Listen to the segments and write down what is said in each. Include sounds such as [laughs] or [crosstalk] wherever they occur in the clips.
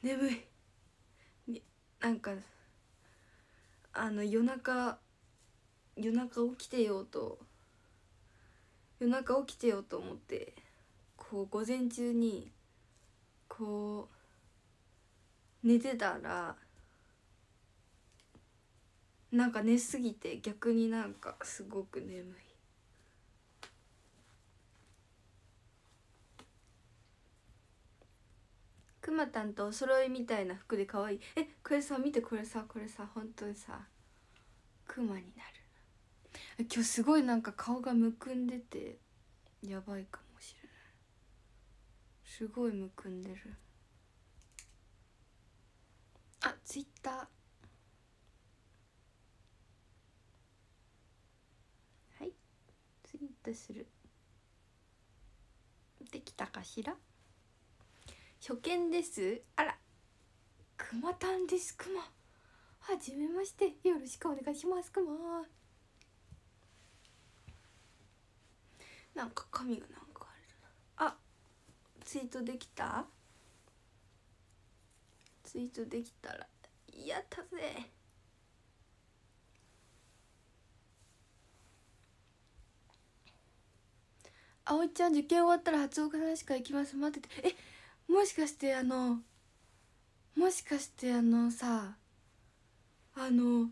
眠いなんかあの夜中夜中起きてようと夜中起きてようと思ってこう午前中にこう寝てたらなんか寝すぎて逆になんかすごく眠い。くまたんとお揃いみたいな服で可愛いえこれさ見てこれさこれさ本当にさくまになる今日すごいなんか顔がむくんでてやばいかもしれないすごいむくんでるあツイッターはいツイーするできたかしら初見ですあらくまたんですくまはじめましてよろしくお願いしますくまなんか髪がなんかあるあツイートできたツイートできたらやったぜあおいちゃん受験終わったら初岡さんしか行きます待っててえもしかしてあのもしかしてあのさあの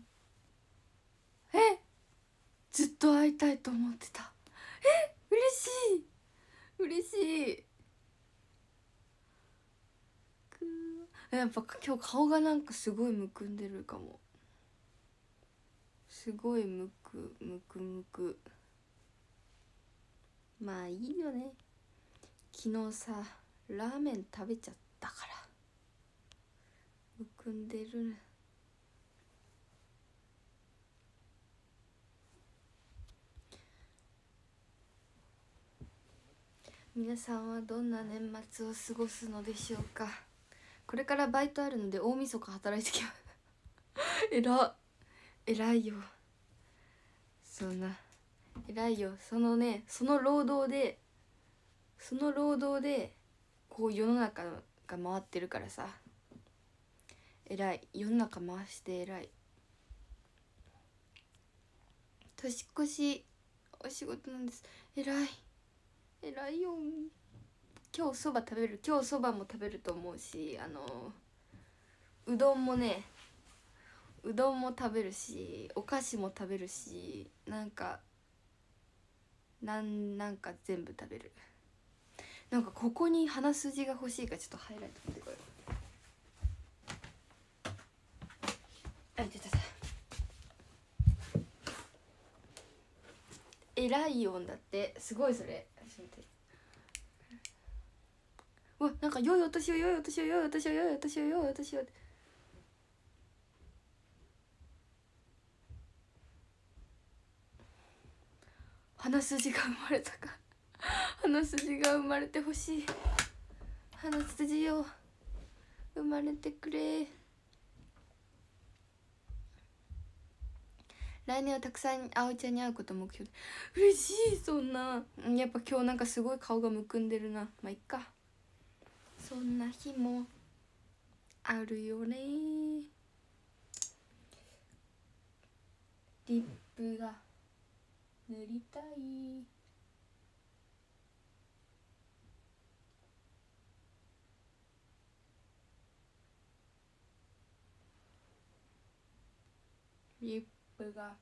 えずっと会いたいと思ってたえ嬉しい嬉しいやっぱ今日顔がなんかすごいむくんでるかもすごいむくむくむくまあいいよね昨日さラーメン食べちゃったからむくんでる皆さんはどんな年末を過ごすのでしょうかこれからバイトあるので大晦日働いてきますえらえらいよそんなえらいよそのねその労働でその労働でこう世の中が回ってるからさ偉い世の中回して偉い年越しお仕事なんです偉い偉いよ今日そば食べる今日そばも食べると思うしあのうどんもねうどんも食べるしお菓子も食べるしなんかなんなんか全部食べる。なんかここに鼻筋が欲しいかちょっとハイライト持ってこようあいてたたえらい音だってすごいそれうわなんか良いお年を良いお年を良いお年を良いお年を良いお年を鼻筋が生まれたか [laughs] 鼻筋が生まれてほしい鼻筋よ生まれてくれ来年はたくさん葵ちゃんに会うこと目標嬉しいそんなやっぱ今日なんかすごい顔がむくんでるなまあいっかそんな日もあるよねリップが塗りたいリップが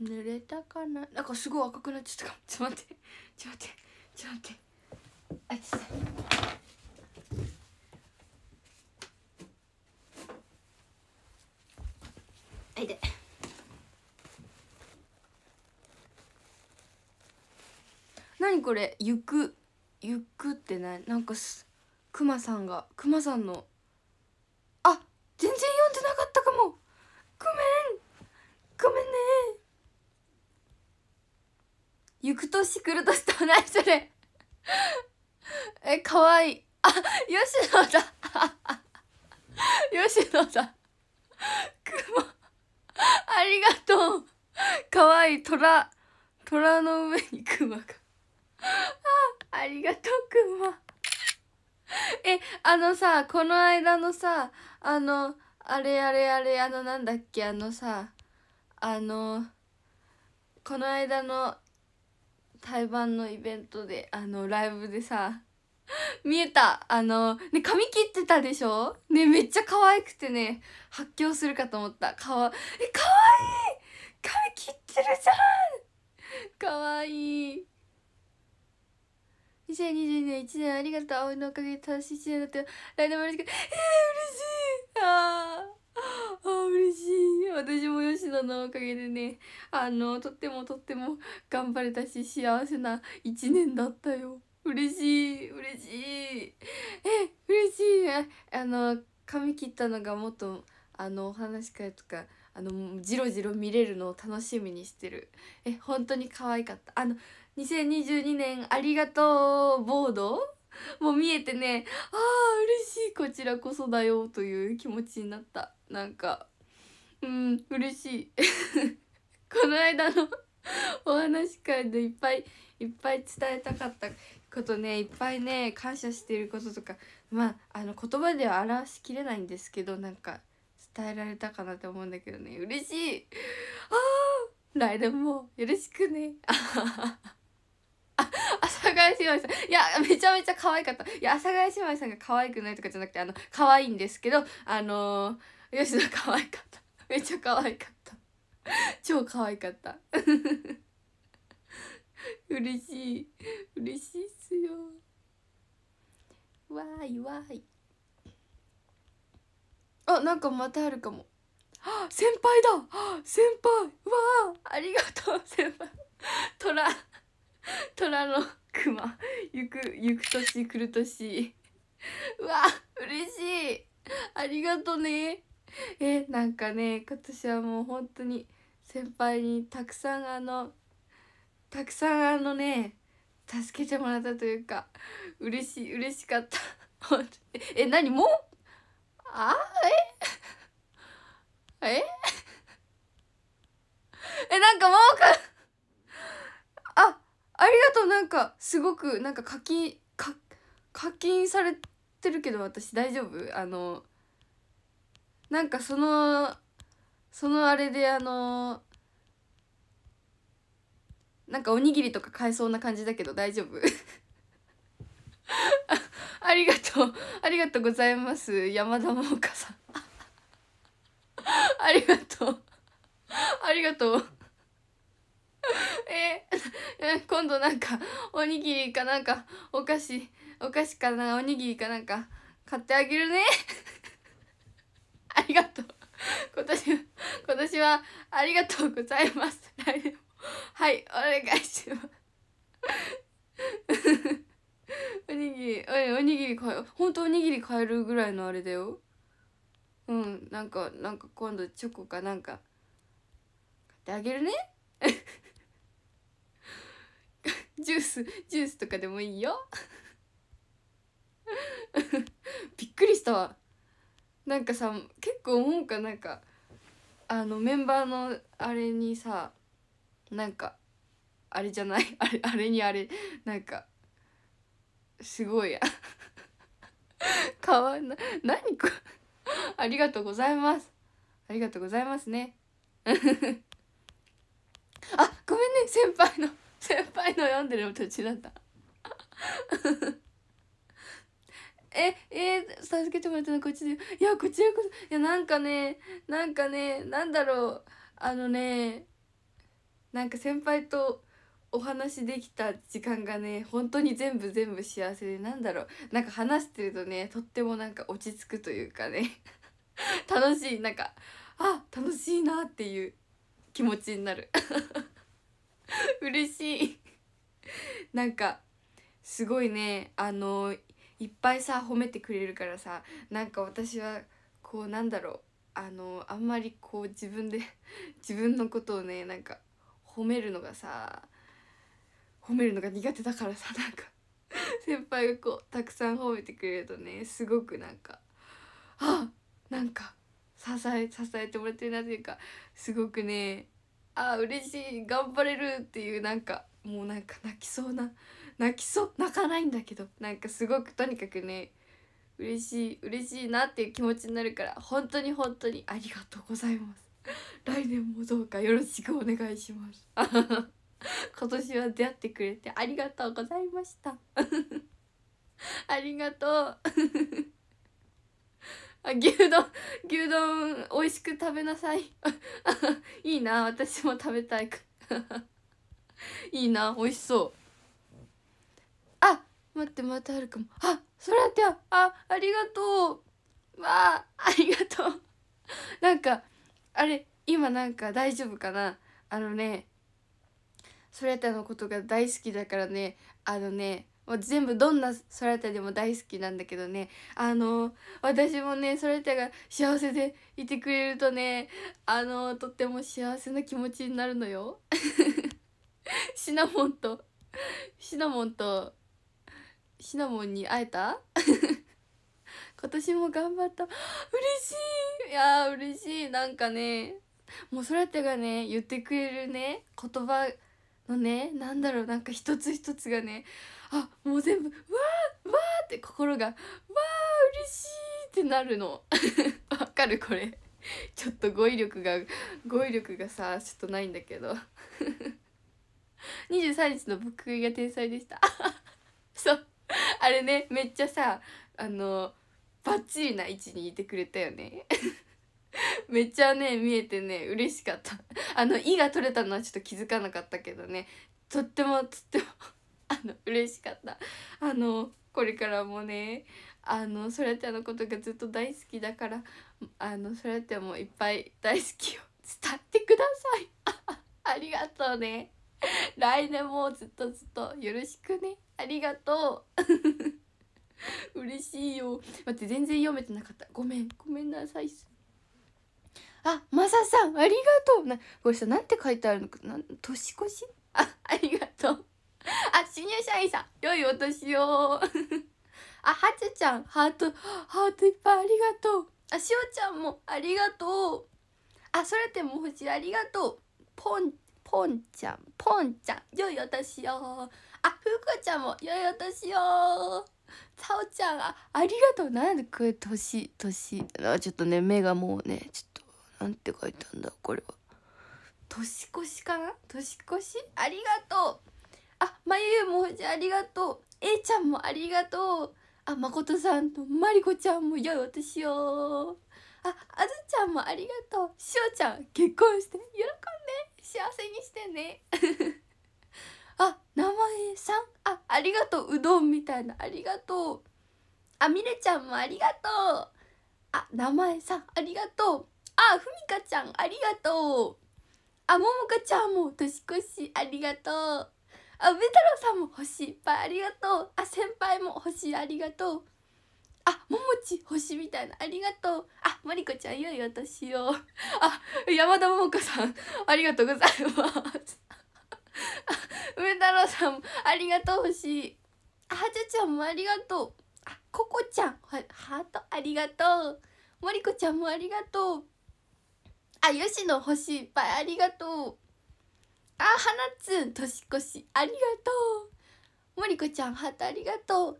濡れたかななんかすごい赤くなっちゃったかもちょっと待ってちょっと待ってちょっと待ってあっといで何これ「ゆく」「ゆく」ってななんかすくまさんがくまさんの「全然読んでなかったかもごめんごめんね行く年来る年と同じそれえかわいいあ吉野だ吉野だ熊ありがとうかわいい虎虎の上に熊があありがとう熊 [laughs] えあのさこの間のさあのあれあれあれあのなんだっけあのさあのこの間の対バンのイベントであのライブでさ [laughs] 見えたあのね髪切ってたでしょねめっちゃ可愛くてね発狂するかと思ったかわえ可愛い髪切ってるじゃんかわいい2022年1年ありがとう葵のおかげで楽しい1年だったよ来年もよろしくえー、嬉しいああ嬉しい私も吉野のおかげでねあのとってもとっても頑張れたし幸せな1年だったよ嬉しい嬉しいえ嬉しいあの髪切ったのがもっとあのお話会とかあのじろじろ見れるのを楽しみにしてるえ本当に可愛かったあの2022年ありがとうボードもう見えてねああ嬉しいこちらこそだよという気持ちになったなんかうん嬉しい [laughs] この間の [laughs] お話会でいっぱいいっぱい伝えたかったことねいっぱいね感謝していることとかまああの言葉では表しきれないんですけどなんか伝えられたかなって思うんだけどね嬉しいああ来年もよろしくね [laughs] あ阿佐ヶ谷姉妹さんいやめちゃめちゃ可愛かったいや阿佐ヶ谷姉妹さんが可愛くないとかじゃなくてあの可愛いんですけどあのー、吉田可愛かった [laughs] めっちゃ可愛かった超可愛かった [laughs] 嬉しい嬉しいっすよわーいわーいあなんかまたあるかもあ先輩だ先輩わあありがとう先輩トラ虎の熊ゆくゆく年来る年うわ嬉しいありがとねえなんかね今年はもう本当に先輩にたくさんあのたくさんあのね助けてもらったというか嬉しい嬉しかった [laughs] え、え何もあえええなんかもうかあありがとうなんかすごくなんか課金課金されてるけど私大丈夫あのなんかそのそのあれであのなんかおにぎりとか買えそうな感じだけど大丈夫 [laughs] ありがとうありがとうございます山田桃香さん [laughs] ありがとうありがとう [laughs] え今度なんかおにぎりかなんかお菓子お菓子かなおにぎりかなんか買ってあげるね [laughs] ありがとう今年今年はありがとうございます来年もはいお願いします [laughs] おにぎりおにぎり買え本当おにぎり買えるぐらいのあれだようんなんかなんか今度チョコかなんか買ってあげるねジュースジュースとかでもいいよ [laughs] びっくりしたわなんかさ結構思うかなんかあのメンバーのあれにさなんかあれじゃない [laughs] あれあれにあれなんかすごいや [laughs] 変わな何こありがとうございますありがとうございますねあごめんね先輩の先輩の読んでる途中だったええー、助けてもらったのこっちでいやこちらこそいやなんかねなんかねなんだろうあのねなんか先輩とお話できた時間がね本当に全部全部幸せでなんだろうなんか話してるとねとってもなんか落ち着くというかね [laughs] 楽しいなんかあ楽しいなっていう気持ちになる [laughs] [laughs] 嬉しいなんかすごいねあのいっぱいさ褒めてくれるからさなんか私はこうなんだろうあのあんまりこう自分で [laughs] 自分のことをねなんか褒めるのがさ褒めるのが苦手だからさなんか [laughs] 先輩がこうたくさん褒めてくれるとねすごくなんかあなんか支え支えてもらってるなというかすごくねあ嬉しい頑張れるっていうなんかもうなんか泣きそうな泣きそう泣かないんだけどなんかすごくとにかくね嬉しい嬉しいなっていう気持ちになるから本当に本当にありがとうございます来年もどうかよろしくお願いします [laughs] 今年は出会ってくれてありがとうございました [laughs] ありがとうあ牛丼牛丼美味しく食べなさい [laughs] いいな私も食べたい [laughs] いいな美味しそうあ待ってまたあるかもあそれってあありがとうわあありがとう [laughs] なんかあれ今なんか大丈夫かなあのねそれてのことが大好きだからねあのねもう全部どんなソラタでも大好きなんだけどねあの私もねソラタが幸せでいてくれるとねあのとっても幸せな気持ちになるのよ [laughs] シナモンとシナモンとシナモンに会えた [laughs] 今年も頑張った嬉しいいやー嬉しいなんかねもうソラタがね言ってくれるね言葉のねなんだろうなんか一つ一つがねあもう全部わあわーって心がわあ嬉しいってなるの [laughs] わかるこれちょっと語彙力が語彙力がさちょっとないんだけど23 [laughs] 日の僕が天才でした [laughs] そうあれねめっちゃさあのバッチリな位置にいてくれたよねめっちゃね見えてね嬉しかったあの「い」が取れたのはちょっと気づかなかったけどねとってもとってもの嬉しかったあのこれからもねあのそらちゃんのことがずっと大好きだからあのそらちゃんもいっぱい大好きを伝ってください [laughs] ありがとうね来年もずっとずっとよろしくねありがとう [laughs] 嬉しいよ待って全然読めてなかったごめんごめんなさいあマサさんありがとうなこれさなんて書いてあるのかな年越し [laughs] あありがとう [laughs] あ、新入社員さん、良いお年を。[laughs] あ、はちちゃん、ハート、ハートいっぱいありがとう。あ、しおちゃんも、ありがとう。あ、そらても星ありがとう。ポン、ポンちゃん、ポンちゃん、良いお年を。あ、ふうこちゃんも、良いお年を。さおちゃん、あ、ありがとう。なんでこれ、年、年。あ、ちょっとね、目がもうね、ちょっと、なんて書いたんだ、これは。年越しかな年越しありがとうあまゆゆもほゃありがとうえいちゃんもありがとうあまことさんとまりこちゃんも良いお年をああずちゃんもありがとうしおちゃん結婚して喜んで幸せにしてね [laughs] あ名前さんあありがとううどんみたいなありがとうあみれちゃんもありがとうあ名前さんありがとうあふみかちゃんありがとうあももかちゃんも年越しありがとうあ梅太郎さんも星いっぱいありがとうあ先輩も星ありがとうあももち星みたいなありがとうあまりこちゃん良いお年をあ山田桃子さんありがとうございます [laughs] 梅太郎さんもありがとう星あはちゃちゃんもありがとうあここちゃんハートありがとうまりこちゃんもありがとうあよしの星いっぱいありがとうあはなつん年越しありがとうもりこちゃんハートありがとう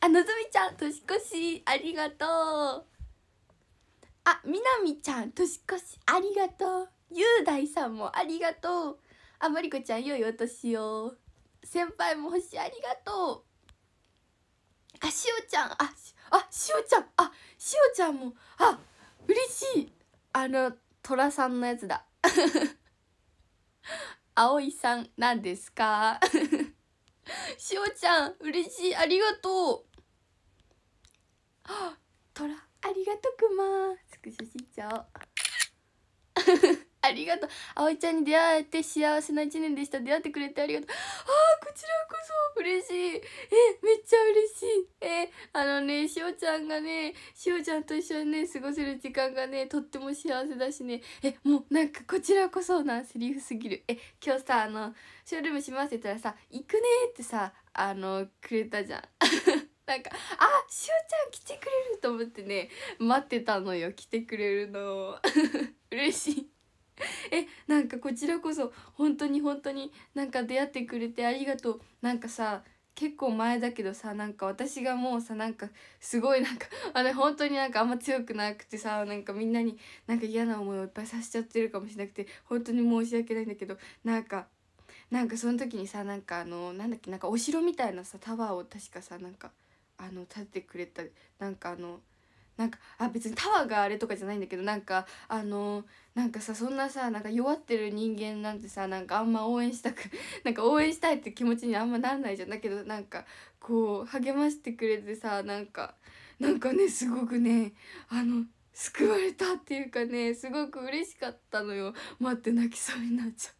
あのぞみちゃん年越しありがとうあみなみちゃん年越しありがとうゆうだいさんもありがとうあもりこちゃん良いお年を先輩も星ありがとうあしおちゃんああしおちゃんあしおちゃんもあ嬉しいあの寅さんのやつだ葵さんなんですか [laughs] しおちゃん嬉しいありがとうあ [gasps] トラありがとうくまスクショしちゃおうありがとう葵ちゃんに出会えて幸せな1年でした出会ってくれてありがとうああこちらこそ嬉しいえめっちゃ嬉しいえあのねしおちゃんがねしおちゃんと一緒にね過ごせる時間がねとっても幸せだしねえもうなんかこちらこそなセリフすぎるえ今日さあのショールームしますって言ったらさ「行くね」ってさあのくれたじゃん [laughs] なんか「あしおちゃん来てくれる」と思ってね待ってたのよ来てくれるの [laughs] 嬉しい [laughs] えなんかこちらこそ本当に本当になんか出会ってくれてありがとうなんかさ結構前だけどさなんか私がもうさなんかすごいなんかあれ本当になんかあんま強くなくてさなんかみんなになんか嫌な思いをいっぱいさせちゃってるかもしれなくて本当に申し訳ないんだけどなんかなんかその時にさなんかあのなんだっけなんかお城みたいなさタワーを確かさなんかあの建ててくれたなんかあの。なんかあ別にタワーがあれとかじゃないんだけどなんかあのー、なんかさそんなさなんか弱ってる人間なんてさなんかあんま応援したく [laughs] なんか応援したいって気持ちにあんまならないじゃんだけどなんかこう励ましてくれてさなんかなんかねすごくねあの救われたっていうかねすごく嬉しかったのよ待って泣きそうになっちゃ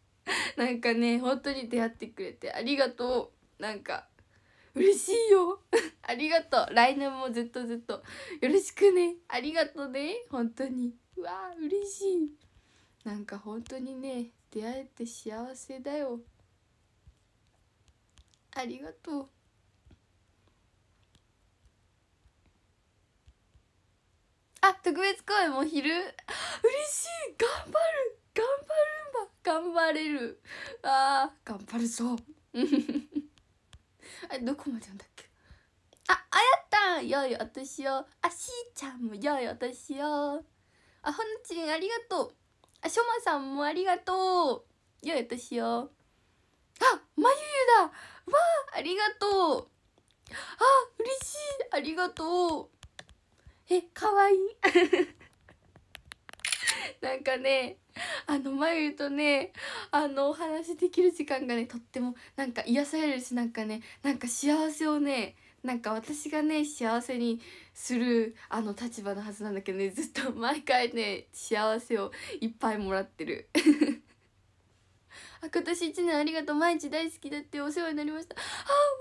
う [laughs] なんかね本当に出会ってくれてありがとうなんか嬉しいよありがとう来年もずっとずっとよろしくねありがとうね本当にうわー嬉しいなんか本当にね出会えて幸せだよありがとうあ特別公演も昼嬉しい頑張る頑張るんだ頑張れるあー頑張るぞあどこまで読んだっけああやったんよいお年をあしーちゃんもよいお年をあほのちんありがとうあしょまさんもありがとうよいお年をあまゆゆだわあありがとうあ嬉しいありがとうえかわいい [laughs] なんかねあのまゆとねあのお話できる時間がねとってもなんか癒されるしなんかねなんか幸せをねなんか私がね幸せにするあの立場のはずなんだけどねずっと毎回ね幸せをいっぱいもらってる [laughs] あ今年1年ありがとう毎日大好きだってお世話になりましたあ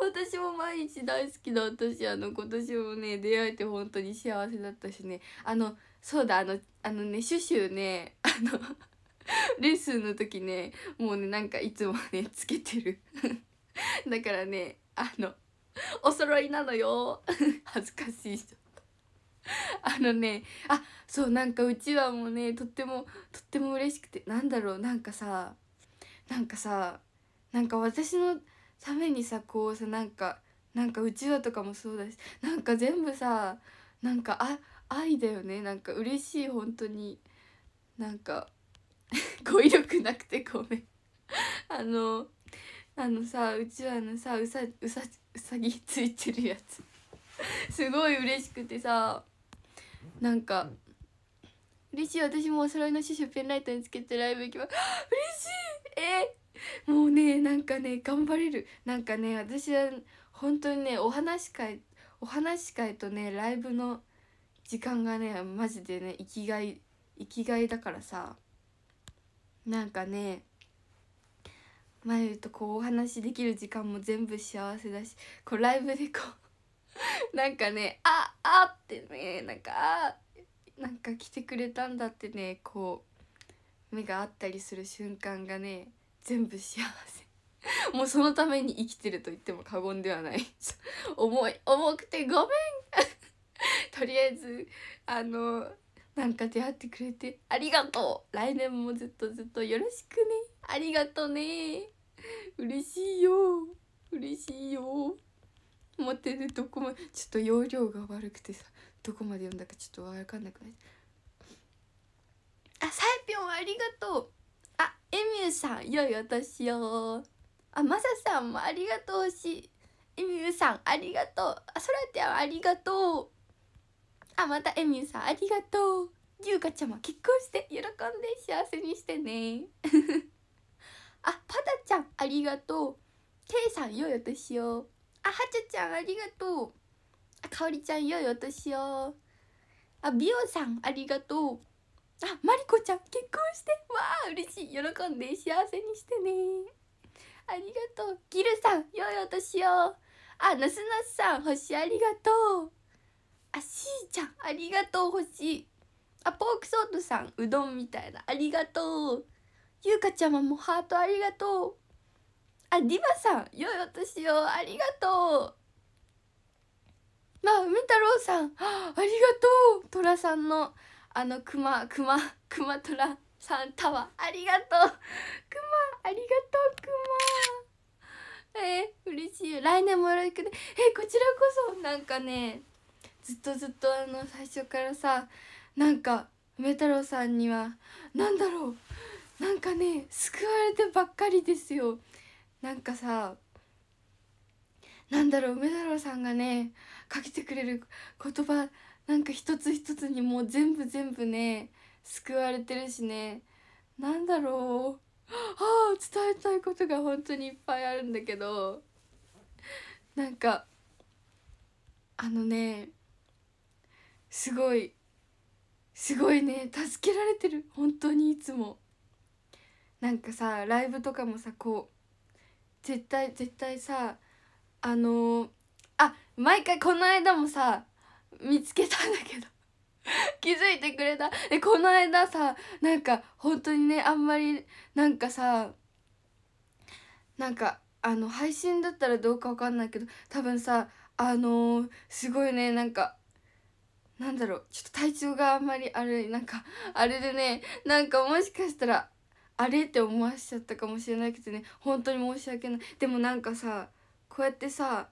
私も毎日大好きだ私あの今年もね出会えて本当に幸せだったしねあのそうだあのあのねシュシュねあの [laughs] レッスンの時ねもうねなんかいつもねつけてる [laughs] だからねあのお揃いなのよ [laughs] 恥ずかしいあのねあそうなんかうちわもねとってもとっても嬉しくてなんだろうなんかさなんかさなんか私のためにさこうさなんかなんかうちわとかもそうだしなんか全部さなんかあ愛だよねなんか嬉しい本当になんか [laughs] 語彙力なくてごめんあのあのさうちわのさうさうさうさぎついてるやつすごい嬉しくてさなんか嬉しい私もお揃いの師匠ペンライトにつけてライブ行きます嬉しいえー、もうねなんかね頑張れるなんかね私は本当にねお話会お話会とねライブの時間がねマジでね生きがい生きがいだからさなんかねまゆとこうお話できる時間も全部幸せだしこうライブでこう [laughs] なんかねああってねなんかあなんか来てくれたんだってねこう目が合ったりする瞬間がね全部幸せ [laughs] もうそのために生きてると言っても過言ではない [laughs] 重い重くてごめん [laughs] とりあえずあのなんか出会ってくれてありがとう来年もずっとずっとよろしくねありがとね嬉しいよ嬉しいよ持ってるどこでちょっと容量が悪くてさどこまで読んだかちょっと分かんなくないあサイピョンありがとうあエミューさん良いお年をあマサさんもありがとうしエミューさんありがとうあソラティありがとうあまたエミューさんありがとうゆうかちゃんも結婚して喜んで幸せにしてね [laughs] あパタちゃんありがとうケイさん良いお年をあはちゃちゃんありがとうあかおりちゃん良いお年をあビオさんありがとうあマリコちゃん結婚してわあ嬉しい喜んで幸せにしてねありがとうギルさん良いお年をあなすなすさん星ありがとうあしーちゃんありがとうほしいあポークソードさんうどんみたいなありがとうゆうかちゃまもハートありがとうあディバさん良いお年をありがとうまあ梅太郎さんありがとう虎さんのあのクマトラさんタワーありがとうマ、ありがとうマ。えー、嬉しい来年もよろしくねえー、こちらこそなんかねずっとずっとあの最初からさなんか梅太郎さんには何だろうなんかね救われてばっかりですよなんかさなんだろう梅太郎さんがねかけてくれる言葉なんか一つ一つにもう全部全部ね救われてるしねなんだろうああ伝えたいことが本当にいっぱいあるんだけどなんかあのねすごいすごいね助けられてる本当にいつもなんかさライブとかもさこう絶対絶対さあのー、あ毎回この間もさ見つけたんだけど [laughs] 気づいてくれたでこの間さなんか本当にねあんまりなんかさなんかあの配信だったらどうかわかんないけど多分さあのー、すごいねなんかなんだろうちょっと体調があんまりあれなんかあれでねなんかもしかしたらあれって思わしちゃったかもしれないけどね本当に申し訳ないでもなんかさこうやってさ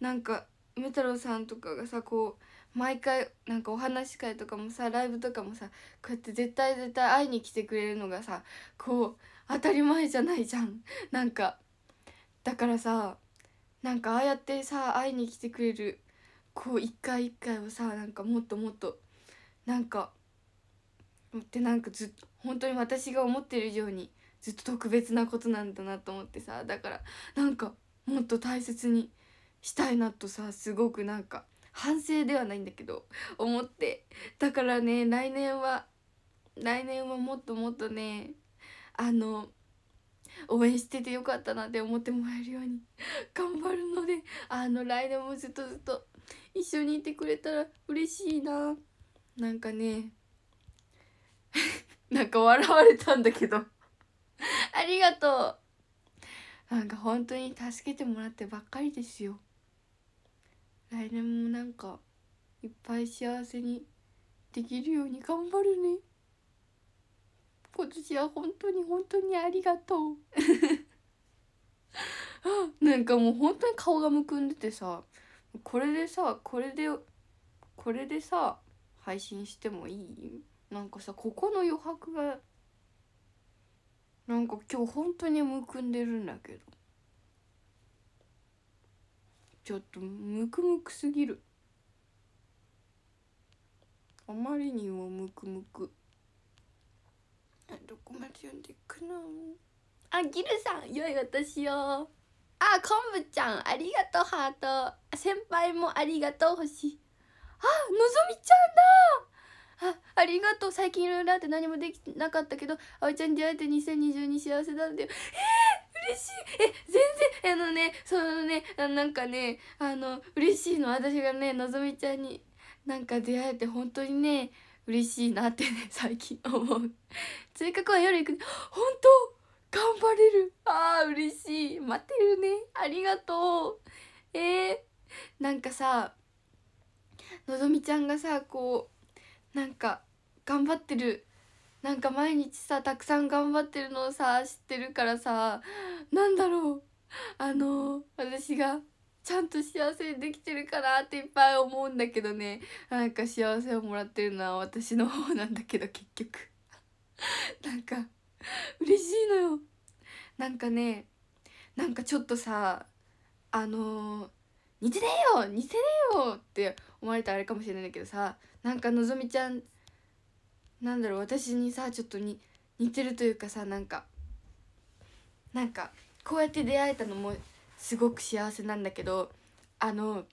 なんか梅太郎さんとかがさこう毎回なんかお話し会とかもさライブとかもさこうやって絶対絶対会いに来てくれるのがさこう当たり前じゃないじゃんなんかだからさなんかああやってさ会いに来てくれるこう一回一回をさなんかもっともっとなんかってなんかずっと本当に私が思ってる以上にずっと特別なことなんだなと思ってさだからなんかもっと大切にしたいなとさすごくなんか反省ではないんだけど思ってだからね来年は来年はもっともっとねあの応援しててよかったなって思ってもらえるように頑張るのであの来年もずっとずっと一緒にいてくれたら嬉しいななんかね [laughs] なんか笑われたんだけど [laughs] ありがとうなんか本当に助けてもらってばっかりですよ来年もなんかいっぱい幸せにできるように頑張るね今年は本当に本当にありがとう [laughs] なんかもう本当に顔がむくんでてさこれでさこれでこれでさ配信してもいいなんかさここの余白がなんか今日本当にむくんでるんだけどちょっとムクムクすぎるあまりにもムクムクどこまで読んでいくのあギルさん良い私よあ昆布ちゃんありがとうハート先輩もありがとう星あのぞみちゃんだあありがとう最近いろいろあって何もできなかったけどあおちゃんに出会えて2 0 2に幸せだってえー、嬉しいえ全然あのねそのねあなんかねあの嬉しいの私がねのぞみちゃんになんか出会えて本当にね嬉しいなってね最近思う追加公演夜行く本当ありがとうえー、なんかさのぞみちゃんがさこうなんか頑張ってるなんか毎日さたくさん頑張ってるのをさ知ってるからさなんだろうあの私がちゃんと幸せにできてるかなっていっぱい思うんだけどねなんか幸せをもらってるのは私の方なんだけど結局 [laughs] なんか嬉しいのよなんかねなんかちょっとさあのー、似てねえよ似てねえよって思われたらあれかもしれないんだけどさなんかのぞみちゃんなんだろう私にさちょっとに似てるというかさなんかなんかこうやって出会えたのもすごく幸せなんだけどあの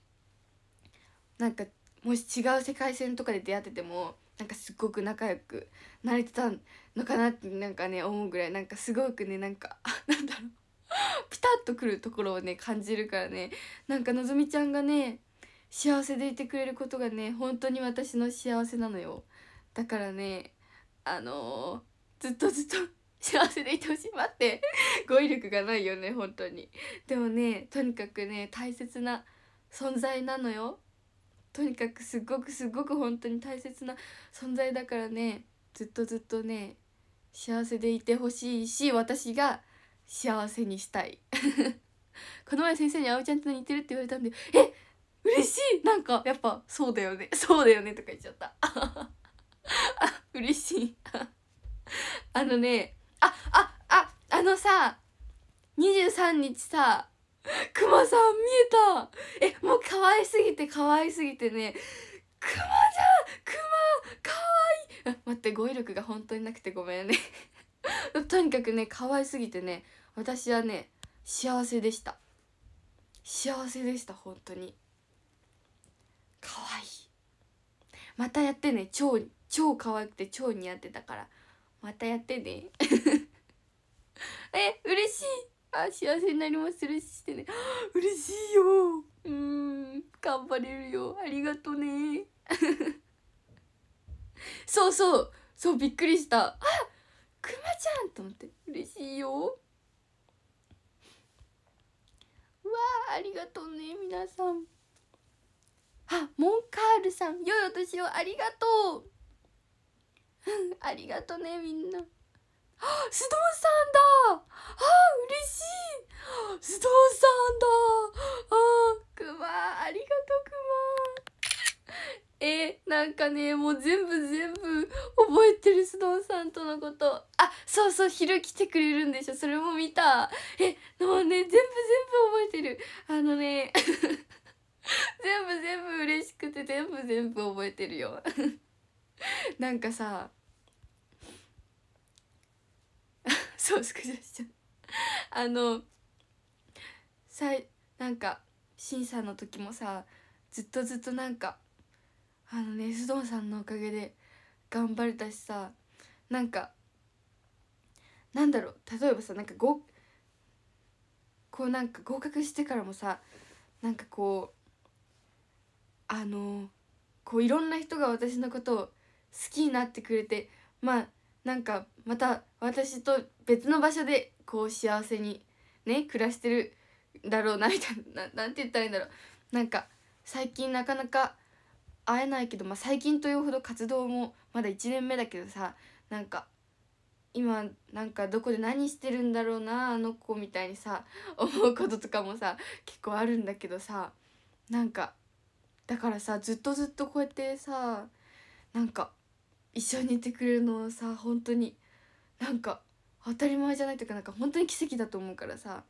なんかもし違う世界線とかで出会っててもなんかすごく仲良くなれてたのかなってなんかね思うぐらいなんかすごくねなんかなんだろう [laughs] ピタッとくるところをね感じるからねなんかのぞみちゃんがね幸せでいてくれることがね本当に私の幸せなのよだからねあのー、ずっとずっと [laughs] 幸せでいてほしい待って語彙力がないよね本当にでもねとにかくね大切な存在なのよとにかくすっごくすっごく本当に大切な存在だからねずっとずっとね幸せでいてほしいし私が幸せにしたい [laughs] この前先生に葵ちゃんと似てるって言われたんでえ嬉しいなんかやっぱそうだよね [laughs] そうだよねとか言っちゃった [laughs] あ嬉しいあのねああああのさ23日さクマさん見えたえもう可愛すぎて可愛すぎてねクマじゃんクマかわいい待って語彙力が本当になくてごめんねとにかくね可愛すぎてね私はね幸せでした幸せでした本当に可愛いまたやってね超超可愛くて超似合ってたからまたやってね [laughs] え嬉しいあ幸せになります嬉しいね [gasps] 嬉しいようん頑張れるよありがとね [laughs] そうそうそうびっくりしたあくまちゃんと思って嬉しいよわあありがとうね皆さんあモンカールさん良いお年をありがとうありがとねみんなあスドさんだあ嬉しい須藤さんだあくまありがとうくまえー、なんかねもう全部全部覚えてるスノーさんとのことあそうそう昼来てくれるんでしょそれも見たえもうね全部全部覚えてるあのね [laughs] 全部全部嬉しくて全部全部覚えてるよ [laughs] なんかさ [laughs] そうスクショしちゃうあのさなんか審査の時もさずっとずっとなんかあのね須藤さんのおかげで頑張れたしさなんかなんだろう例えばさなんかごこうなんか合格してからもさなんかこうあのこういろんな人が私のことを好きになってくれてまあなんかまた私と別の場所でこう幸せにね暮らしてるだろうなみたいな何て言ったらいいんだろうなんか最近なかなか会えないけど、まあ、最近というほど活動もまだ1年目だけどさなんか今なんかどこで何してるんだろうなあの子みたいにさ思うこととかもさ結構あるんだけどさなんかだからさずっとずっとこうやってさなんか一緒にいてくれるのさ本当になんか当たり前じゃないというかなんか本当に奇跡だと思うからさ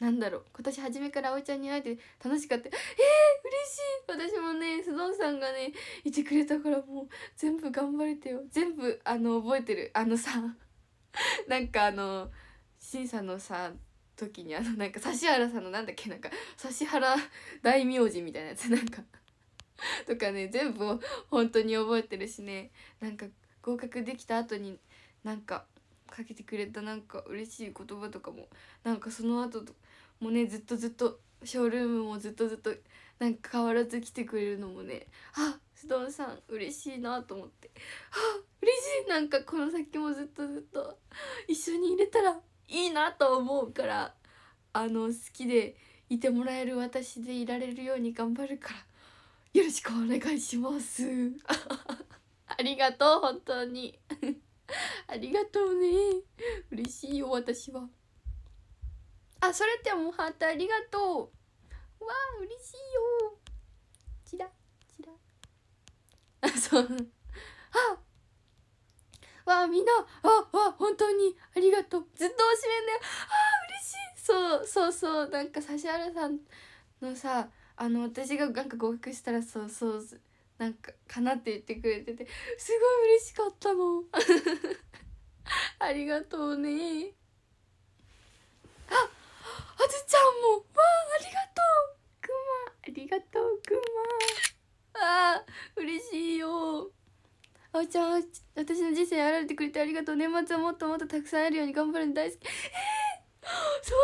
なんだろう今年初めから葵ちゃんに会えて楽しかったえー、嬉しい私もねスノさんがねいてくれたからもう全部頑張れてよ全部あの覚えてるあのさ [laughs] なんかあの審査のさ時にあのなんか指原さんのなんだっけなんか指原大名字みたいなやつなんか [laughs] とかね全部本当に覚えてるしねなんか合格できた後になんかかけてくれたなんか嬉しい言葉とかもなんかその後ともねずっとずっとショールームもずっとずっとなんか変わらず来てくれるのもねあっトーさん嬉しいなと思ってあ嬉しいなんかこの先もずっとずっと一緒にいれたらいいなと思うからあの好きでいてもらえる私でいられるように頑張るからよろしくお願いします [laughs] ありがとう本当に [laughs] ありがとうね嬉しいよ私は。あそれってもうハートありがとうわあ嬉しいよチラチラあそうあわあみんなああ本当にありがとうずっと推しめんだよあ嬉しいそうそうそうなんか指原さんのさあの私がなんか合格したらそうそうなんかかなって言ってくれててすごい嬉しかったの [laughs] ありがとうねああずちゃんもわあありがとうくまありがとうくまあ嬉しいよあおちゃん私の人生やられてくれてありがとう年末はもっともっとたくさんあるように頑張るの大好きえー、そん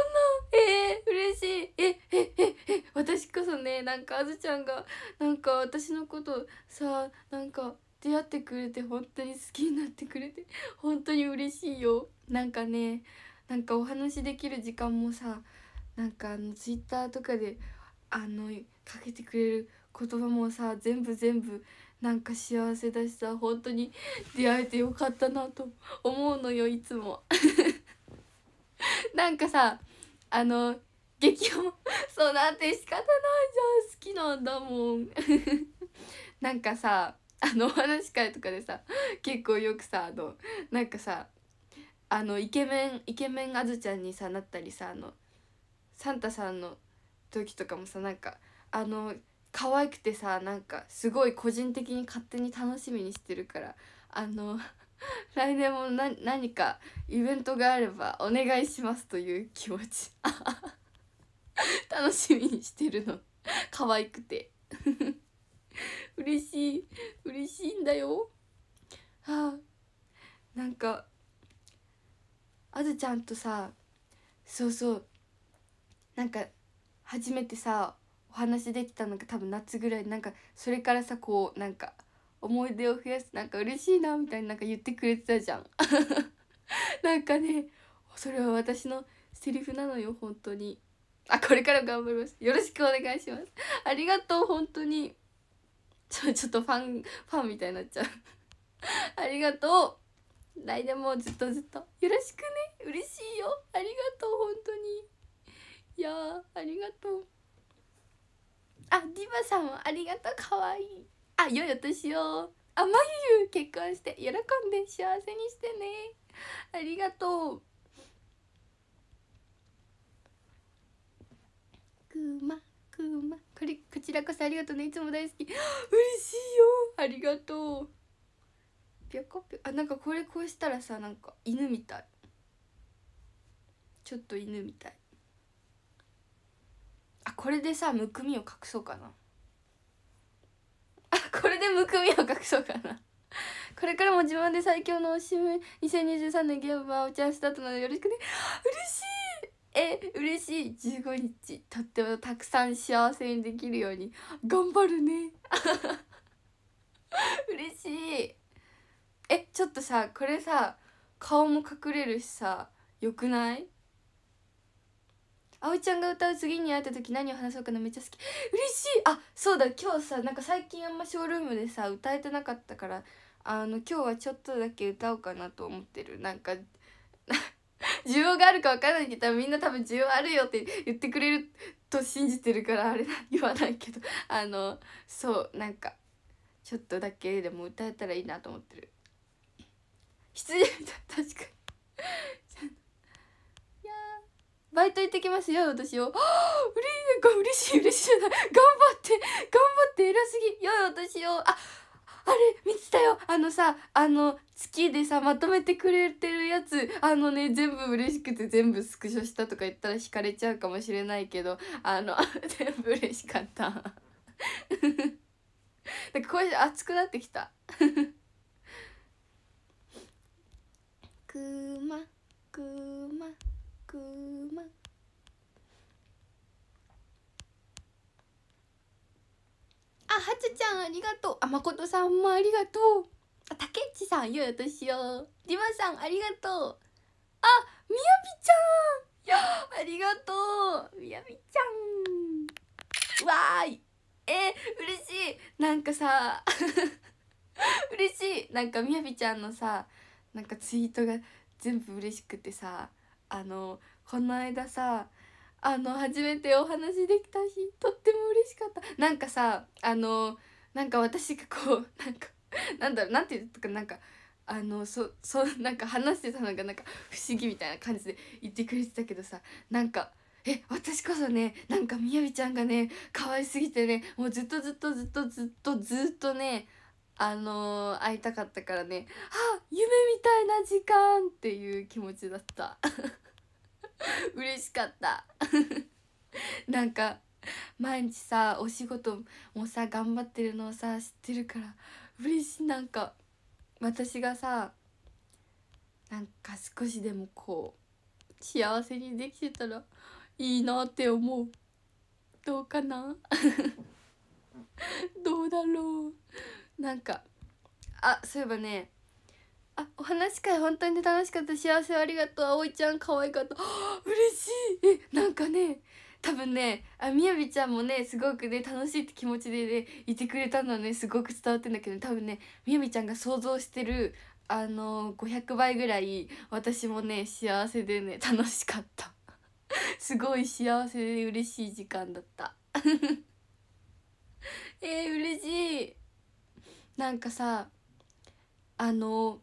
なえー、嬉しいええええ私こそねなんかあずちゃんがなんか私のことさなんか出会ってくれて本当に好きになってくれて本当に嬉しいよなんかねなんかお話できる時間もさなんかあのツイッターとかであのかけてくれる言葉もさ全部全部なんか幸せだしさ本当に出会えてよかったなと思うのよいつも [laughs] なんかさあの激おもそうなんて仕方ないじゃん好きなんだもん [laughs] なんかさあのお話会とかでさ結構よくさあのなんかさあのイケメンイケメンあずちゃんにさなったりさあのサンタさんの時とかもさなんかあの可愛くてさなんかすごい個人的に勝手に楽しみにしてるからあの [laughs] 来年もな何かイベントがあればお願いしますという気持ち [laughs] 楽しみにしてるの可愛くて [laughs] 嬉しい嬉しいんだよあなんかあずちゃんとさそうそうなんか初めてさお話できたのが多分夏ぐらいなんかそれからさこうなんか思い出を増やすなんか嬉しいなみたいになんか言ってくれてたじゃん [laughs] なんかねそれは私のセリフなのよ本当にあこれから頑張りますよろしくお願いしますありがとう本当にちょちょっとファンファンみたいになっちゃう [laughs] ありがとう来年もずっとずっとよろしくね嬉しいよありがとう本当にいやありがとうあディバさんもありがとうかわいいあ良いお年をあまゆゆ結婚して喜んで幸せにしてねありがとうくまくまこれこちらこそありがとうねいつも大好き [gasps] 嬉しいよありがとうぴょこぴょあなんかこれこうしたらさなんか犬みたいちょっと犬みたいあこれでさむくみを隠そうかな [laughs] あこれでむくみを隠そうかな [laughs] これからも自分で最強のおしめ2023年現場お茶スタートのでよろしくね [gasps] 嬉しいえ嬉しい15日とってもたくさん幸せにできるように頑張るね [laughs] 嬉しいえちょっとさこれさ顔も隠れるしさよくない葵ちゃんが歌う次に会った時何を話そうかなめっちゃ好き嬉しいあそうだ今日さなんか最近あんまショールームでさ歌えてなかったからあの今日はちょっとだけ歌おうかなと思ってるなんか需要があるか分からないけどみんな多分需要あるよって言ってくれると信じてるからあれ言わないけどあのそうなんかちょっとだけでも歌えたらいいなと思ってる羊みたい確かにバイト行ってきますよ私をはあうれなんか嬉しい嬉しいじゃない頑張って頑張って偉すぎよい私をああれ見てたよあのさあの月でさまとめてくれてるやつあのね全部嬉しくて全部スクショしたとか言ったら引かれちゃうかもしれないけどあの [laughs] 全部嬉しかった [laughs] なんかこて熱くなってきたくまくまくまあはつちゃんありがとうあまことさんもありがとうあたけっちさんよいお年をりまさんありがとうあみやびちゃんやありがとうみやびちゃんわーいえー、嬉しいなんかさ [laughs] 嬉しいなんかみやびちゃんのさなんかツイートが全部嬉しくてさあのこの間さあの初めてお話できた日とっても嬉しかったなんかさあのなんか私がこう [laughs] なんかなんだろうなんて言うかなんかあのそそなんか話してたのがなんか不思議みたいな感じで言ってくれてたけどさなんかえ私こそねなんかみやびちゃんがね可愛すぎてねもうずっとずっとずっとずっとずっとねあのー、会いたかったからねあ夢みたいな時間っていう気持ちだった [laughs] 嬉しかった [laughs] なんか毎日さお仕事もさ頑張ってるのをさ知ってるから嬉しいなんか私がさなんか少しでもこう幸せにできてたらいいなって思うどうかな [laughs] どうだろうなんかあそういえばねあお話会本当に楽しかった幸せありがとう葵ちゃん可愛かった [gasps] 嬉しいえなんかね多分ねあみやびちゃんもねすごくね楽しいって気持ちでねいてくれたのねすごく伝わってんだけど、ね、多分ねみやびちゃんが想像してるあの500倍ぐらい私もね幸せでね楽しかった [laughs] すごい幸せで嬉しい時間だった [laughs] えー、嬉しいなんかさあの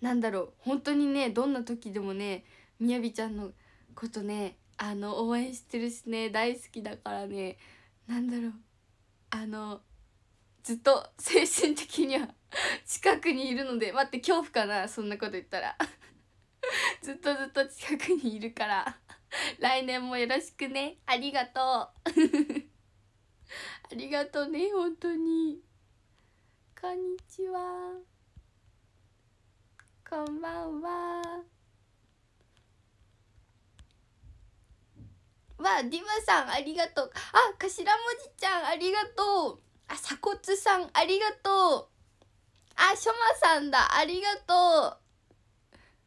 なんだろう本当にねどんな時でもねみやびちゃんのことねあの応援してるしね大好きだからねなんだろうあのずっと精神的には [laughs] 近くにいるので待って恐怖かなそんなこと言ったら [laughs] ずっとずっと近くにいるから来年もよろしくねありがとう [laughs] ありがとうね本当に。こんにちはこんばんはわディマさんありがとうあ頭文字ちゃんありがとうあ鎖骨さんありがとうあショマさんだありがとう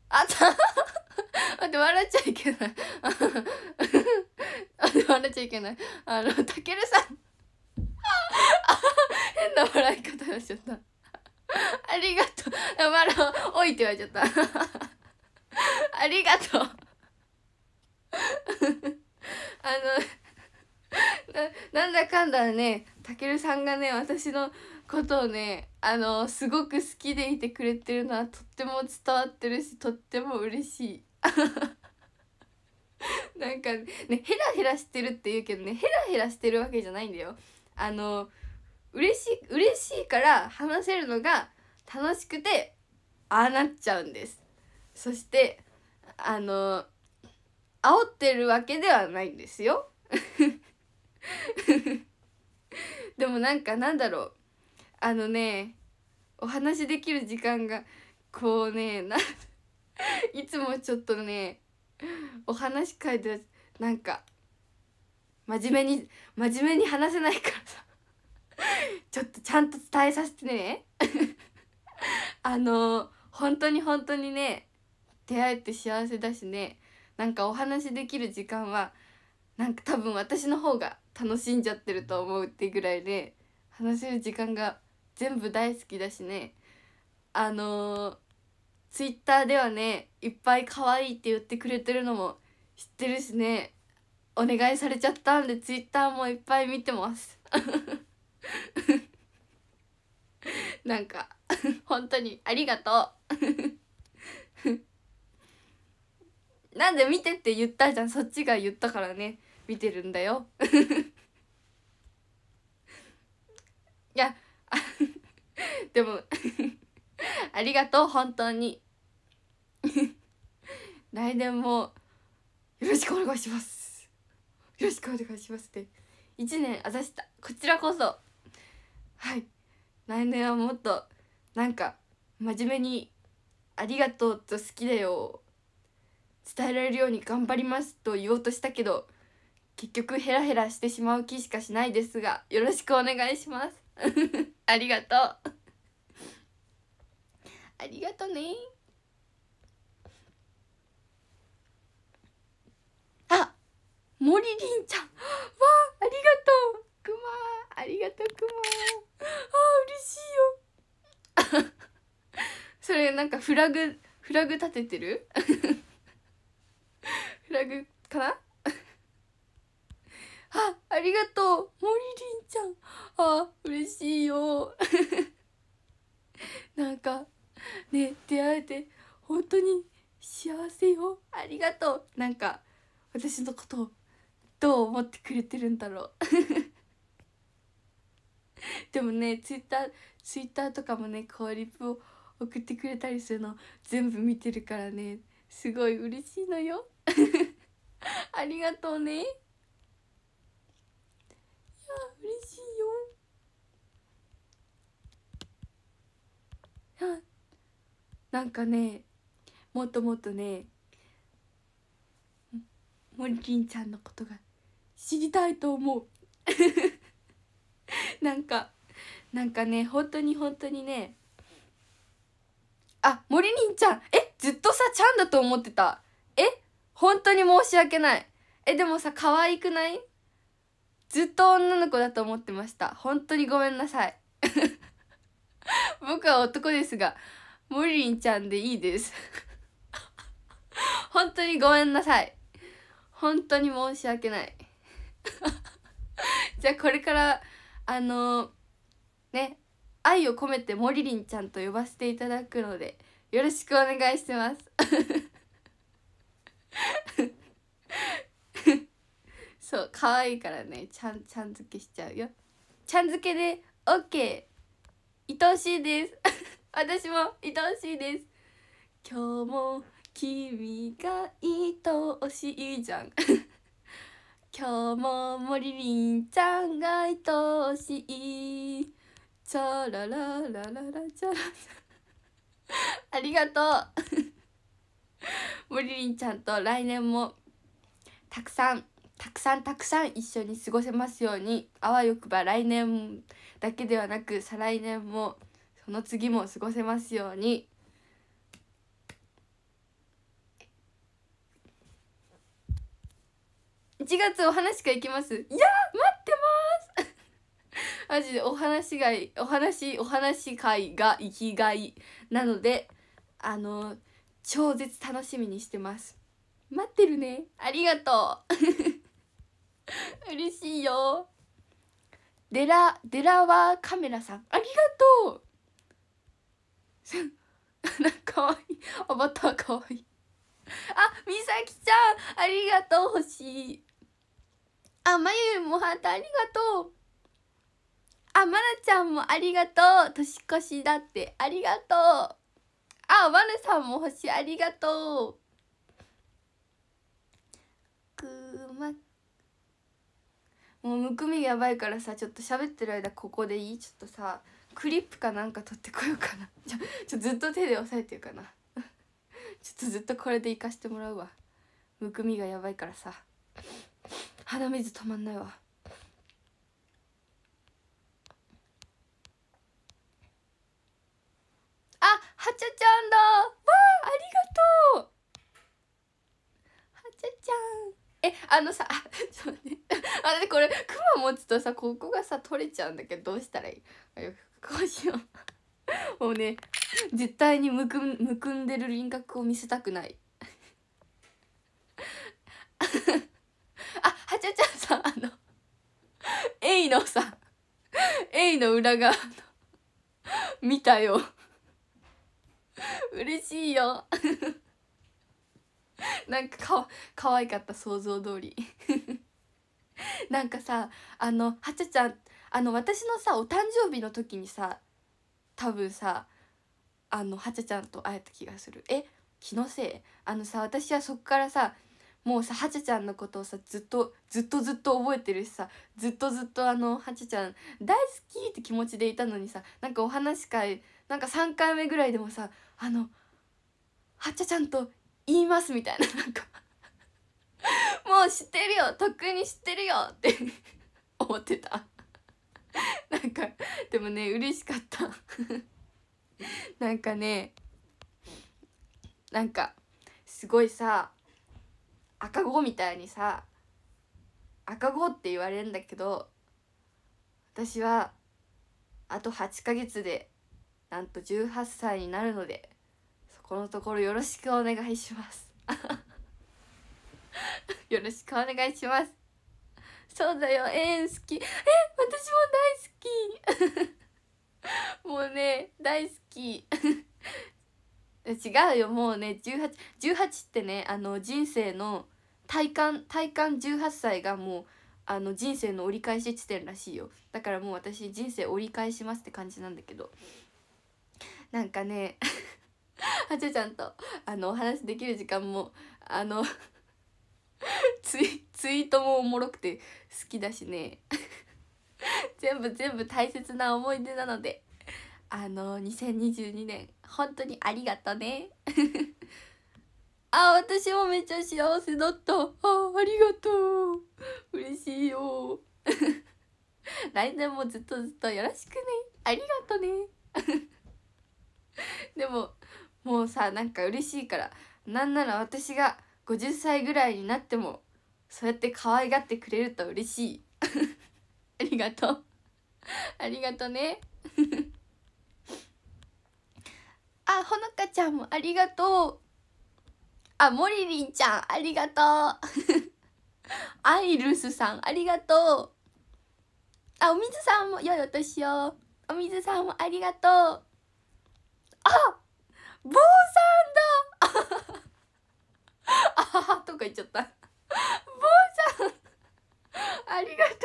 あた [laughs] 待って笑っちゃいけない [laughs] 待笑っちゃいけないあのたけるさん変な笑い方がしちゃったありがとうマロおいって言われちゃったありがとうあのなんだかんだねたけるさんがね私のことをねあのすごく好きでいてくれてるのはとっても伝わってるしとっても嬉しいなんかねヘラヘラしてるって言うけどねヘラヘラしてるわけじゃないんだよあの嬉しい嬉しいから話せるのが楽しくてああなっちゃうんですそしてあの煽ってるわけではないんですよ [laughs] でもなんかなんだろうあのねお話できる時間がこうねな [laughs] いつもちょっとねお話会でなんか真面目に真面目に話せないからさ [laughs] ちょっとちゃんと伝えさせてね [laughs] あの本当に本当にね出会えて幸せだしねなんかお話できる時間はなんか多分私の方が楽しんじゃってると思うってぐらいで話せる時間が全部大好きだしねあのツイッターではねいっぱい可愛いって言ってくれてるのも知ってるしねお願いされちゃったんでツイッターもいっぱい見てます [laughs] なんか本当にありがとうなんで見てって言ったじゃんそっちが言ったからね見てるんだよいやでもありがとう本当に来年もよろしくお願いしますろしくお願いします」って1年あざしたこちらこそはい来年はもっとなんか真面目に「ありがとう」と「好きだよ」伝えられるように頑張りますと言おうとしたけど結局ヘラヘラしてしまう気しかしないですがよろしくお願いします [laughs] ありがとう [laughs] ありがとね森りんちゃんわあありがとうくまありがとうくまあ嬉しいよ [laughs] それなんかフラグフラグ立ててる [laughs] フラグかな [laughs] あありがとう森りんちゃんあ嬉しいよなんかね出会えて本当に幸せよありがとうなんか私のことをどう思ってくれてるんだろう [laughs] でもねツイッターツイッターとかもねこうリプを送ってくれたりするの全部見てるからねすごい嬉しいのよ [laughs] ありがとうねいや嬉しいよなんかねもっともっとねモリりンちゃんのことが知りたいと思う [laughs] なんかなんかね本当に本当にねあ森ンちゃんえずっとさちゃんだと思ってたえ本当に申し訳ないえでもさ可愛くないずっと女の子だと思ってました本当にごめんなさい [laughs] 僕は男ですがモリリンちゃんでいいです [laughs] 本当にごめんなさい本当に申し訳ない [laughs] じゃあこれからあのね愛を込めてモリリンちゃんと呼ばせていただくのでよろしくお願いします [laughs] そう可愛いからねちゃんちゃん付けしちゃうよちゃん付けで OK 愛おしいです [laughs] 私も愛おしいです今日も君が愛おしいじゃん今日もり林ちゃんが愛おしいチャラララララチャラありがとう森林ちゃんと来年もたくさんたくさんたくさん一緒に過ごせますようにあわよくば来年だけではなく再来年もその次も過ごせますように。月お話会行きますいや待ってます [laughs] マジでお話がお話お話会が生きがいなのであの超絶楽しみにしてます待ってるねありがとう [laughs] 嬉しいよデラデラワカメラさんありがとう [laughs] かわいいアバターかわいいあみさきちゃんありがとう欲しいあまゆもハートありがとうあまなちゃんもありがとう年越しだってありがとうあわるさんも星ありがとうくまもうむくみやばいからさちょっと喋ってる間ここでいいちょっとさクリップかなんか取ってこようかなちょちょずっと手で押さえてるかな [laughs] ちょっとずっとこれで行かしてもらうわむくみがやばいからさ鼻水止まんないわあはちゃちゃんだわあありがとうはちゃちゃんえあのさあ [laughs] ちょっとねあれこれクマ持つとさここがさ取れちゃうんだけどどうしたらいいこうしよう [laughs] もうね絶対にむくむくんでる輪郭を見せたくない [laughs] さあのエイのさエイの裏側の見たよ嬉しいよなんかかかわいかった想像通りなんかさあのはちゃちゃんあの私のさお誕生日の時にさ多分さあのはちゃちゃんと会えた気がするえ気のせいあのさ私はそっからさもうさハチちゃんのことをさずっとずっとずっと覚えてるしさずっとずっとあのハチちゃん大好きって気持ちでいたのにさなんかお話し会なんか3回目ぐらいでもさあの「はっちゃちゃんと言います」みたいななんか「[laughs] もう知ってるよとっくに知ってるよ」って思ってたなんかでもね嬉しかったなんかねなんかすごいさ赤子みたいにさ赤子って言われるんだけど私はあと8ヶ月でなんと18歳になるのでそこのところよろしくお願いします [laughs] よろしくお願いしますそうだよえん好きえ私も大好き [laughs] もうね大好き違うよもうね1818 18ってねあの人生の体感体感18歳がもうあの人生の折り返し地点らしいよだからもう私人生折り返しますって感じなんだけどなんかねはちゃちゃんとあのお話できる時間もあの [laughs] ツイツイートもおもろくて好きだしね [laughs] 全部全部大切な思い出なのであの2022年本当にありがとね [laughs] あ私もめっちゃ幸せだったあありがとう嬉しいよ [laughs] 来年もずっとずっとよろしくねありがとね [laughs] でももうさなんか嬉しいからなんなら私が50歳ぐらいになってもそうやって可愛がってくれると嬉しいありがとうありがとねあほのかちゃんもありがとうあもりりんちゃんありがとう [laughs] アイルスさんありがとうあお水さんもよいお年をお水さんもありがとうあ坊さんだ [laughs] あははとか言っちゃった坊さんありがとう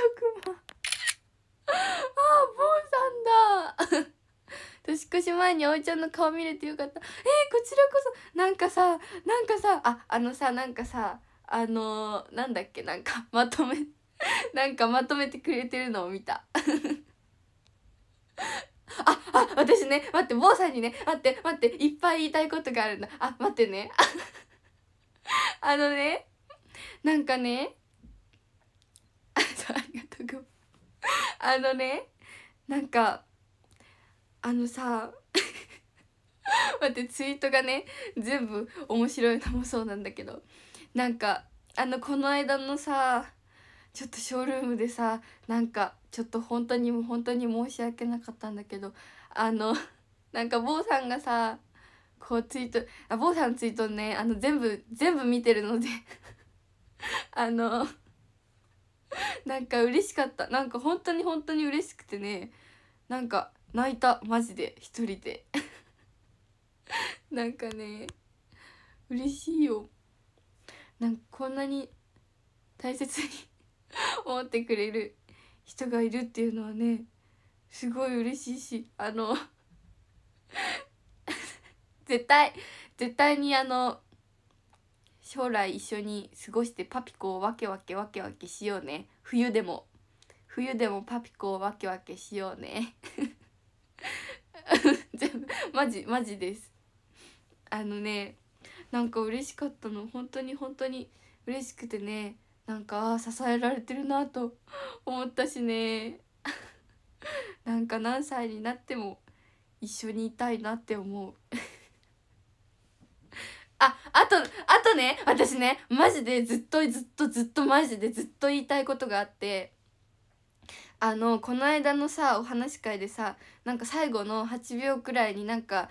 くまあ坊さんだ年越し前に葵ちゃんの顔見れてよかったえー、こちらこそなんかさなんかさああのさなんかさあのー、なんだっけなんかまとめ [laughs] なんかまとめてくれてるのを見た [laughs] ああ私ね待って坊さんにね待って待っていっぱい言いたいことがあるんだあ待ってね [laughs] あのねなんかねありがとうあのねなんかあのさ [laughs] 待ってツイートがね全部面白いのもそうなんだけどなんかあのこの間のさちょっとショールームでさなんかちょっと本当にも本当に申し訳なかったんだけどあの [laughs] なんか坊さんがさこうツイートあ坊さんツイートねあの全部全部見てるので [laughs] あのなんか嬉しかったなんか本当に本当に嬉しくてねなんか泣いたマジで一人で [laughs] なんかね嬉しいよなんかこんなに大切に [laughs] 思ってくれる人がいるっていうのはねすごい嬉しいしあの [laughs] 絶対絶対にあの将来一緒に過ごしてパピコをわけわけわけわけしようね冬でも冬でもパピコをわけわけしようねじ [laughs] ゃマジマジですあのねなんか嬉しかったの本当に本当に嬉しくてねなんか支えられてるなと思ったしね [laughs] なんか何歳になっても一緒にいたいなって思う [laughs] ああとあとね私ねマジでずっとずっとずっとマジでずっと言いたいことがあってあのこの間のさお話し会でさなんか最後の8秒くらいになんか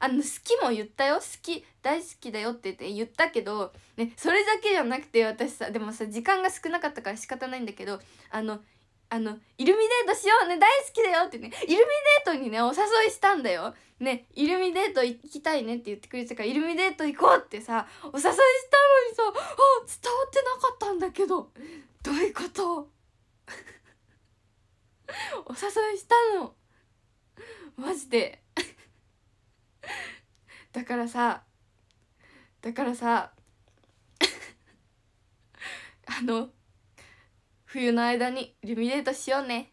あの好きも言ったよ好き大好きだよって言って言ったけど、ね、それだけじゃなくて私さでもさ時間が少なかったから仕方ないんだけどあのあのイルミデートしようね大好きだよってねイルミデートにねお誘いしたんだよ。ねイルミデート行きたいねって言ってくれてたからイルミデート行こうってさお誘いしたのにさあ伝わってなかったんだけどどういうこと [laughs] お誘いしたのマジで [laughs] だからさだからさ [laughs] あの冬の間にリミネートしようね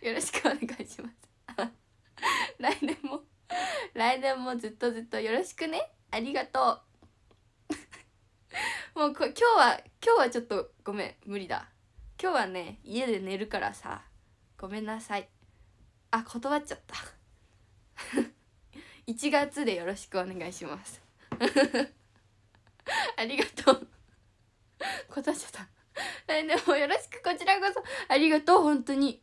よろしくお願いします来年も来年もずっとずっとよろしくねありがとうもう今日は今日はちょっとごめん無理だ今日はね家で寝るからさごめんなさいあ断っちゃった1 [laughs] 月でよろしくお願いします [laughs] ありがとう断っちゃったでもよろしくこちらこそありがとう本当に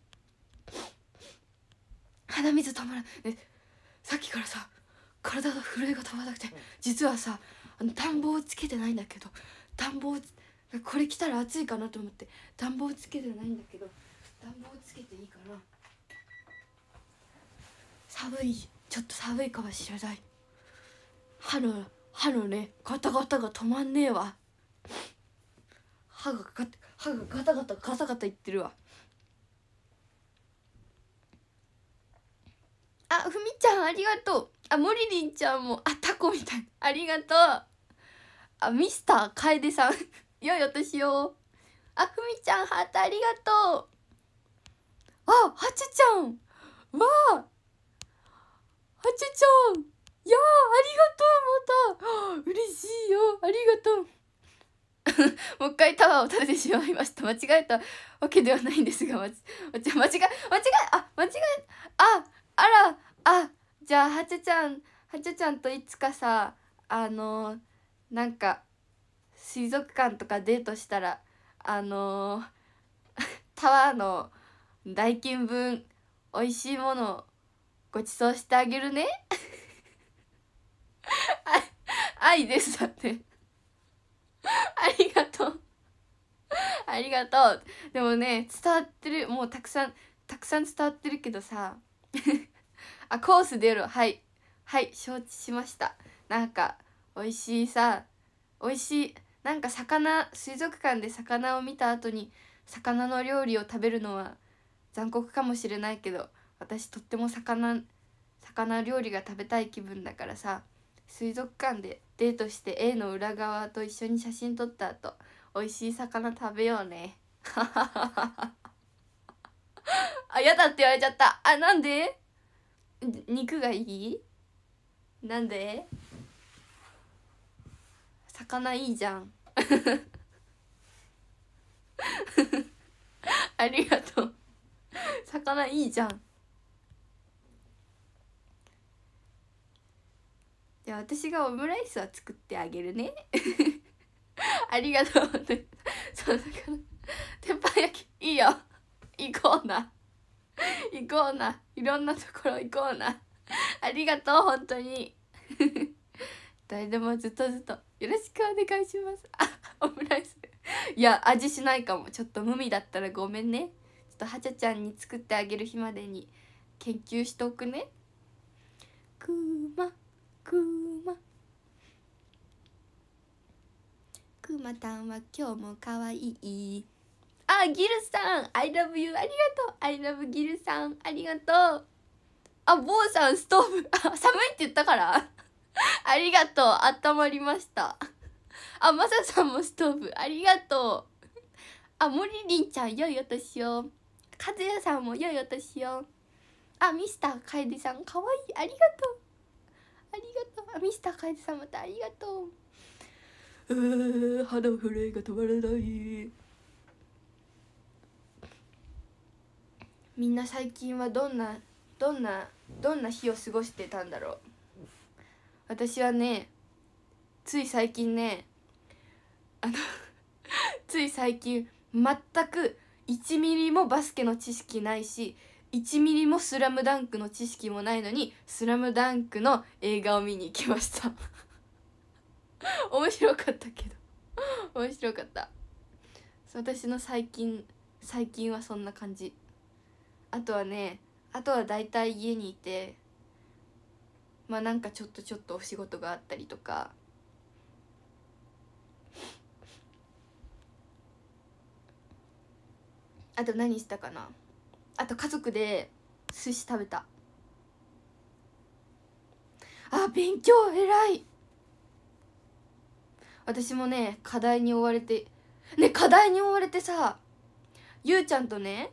鼻水止まらないさっきからさ体の震えが止まらなくて実はさあの暖房をつけてないんだけど暖房をつけてこれ着たら暑いかなと思って暖房つけてないんだけど暖房つけていいかな寒いちょっと寒いかもしれない歯の歯のねガタガタが止まんねえわ歯がガタ歯がガタガタガタガタいってるわあふみちゃんありがとうあモリリンちゃんもあタコみたいありがとうあミスター楓さん良いお年をあふみちゃんハートありがとうあはちちゃんわあはちちゃんいやありがとうまた嬉しいよありがとう [laughs] もう一回タワーを立ててしまいました間違えたわけではないんですが間違え間違えあ間違えああらあじゃあはちゃちゃんはちゃちゃんといつかさあのー、なんか水族館とかデートしたらあのー、[laughs] タワーの代金分美味しいものをご馳走してあげるね [laughs] 愛ですだってありがとうありがとうでもね伝わってるもうたくさんたくさん伝わってるけどさ [laughs] あコース出るはいはい承知しましたなんか美味しいさ美味しいなんか魚水族館で魚を見た後に魚の料理を食べるのは残酷かもしれないけど私とっても魚魚料理が食べたい気分だからさ水族館でデートして A の裏側と一緒に写真撮った後美味しい魚食べようね [laughs] あやだって言われちゃったあなんで肉がいいなんで魚いいじゃん [laughs] ありがとう魚いいじゃんじゃあ私がオムライスは作ってあげるね [laughs] ありがとうそう鉄板焼きいいよ行こうな行こうないろんなところ行こうなありがとう本当に [laughs] 誰でもずっとずっと。よろしくお願いしますあ [laughs] オムライスいや味しないかもちょっと無味だったらごめんねちょっとはちゃちゃんに作ってあげる日までに研究しておくねくまくまくまたんは今日もかわいいあギルさん I love you ありがとう I love ギルさんありがとうあ坊さんストーブあ [laughs] 寒いって言ったから [laughs] ありがとうあったまりましたあまささんもストーブありがとうあもりりんちゃん良いお年をかずやさんも良いお年をあミスターかえでさんかわいいありがとうありがとうあミスターかえでさんまたありがとううー肌の震えが止まらないみんな最近はどんなどんなどんな日を過ごしてたんだろう私はねつい最近ねあの [laughs] つい最近全く1ミリもバスケの知識ないし1ミリも「スラムダンクの知識もないのに「スラムダンクの映画を見に行きました [laughs] 面白かったけど面白かった私の最近最近はそんな感じあとはねあとは大体家にいてまあなんかちょっとちょっとお仕事があったりとかあと何したかなあと家族で寿司食べたあ勉強偉い私もね課題に追われてね課題に追われてさゆうちゃんとね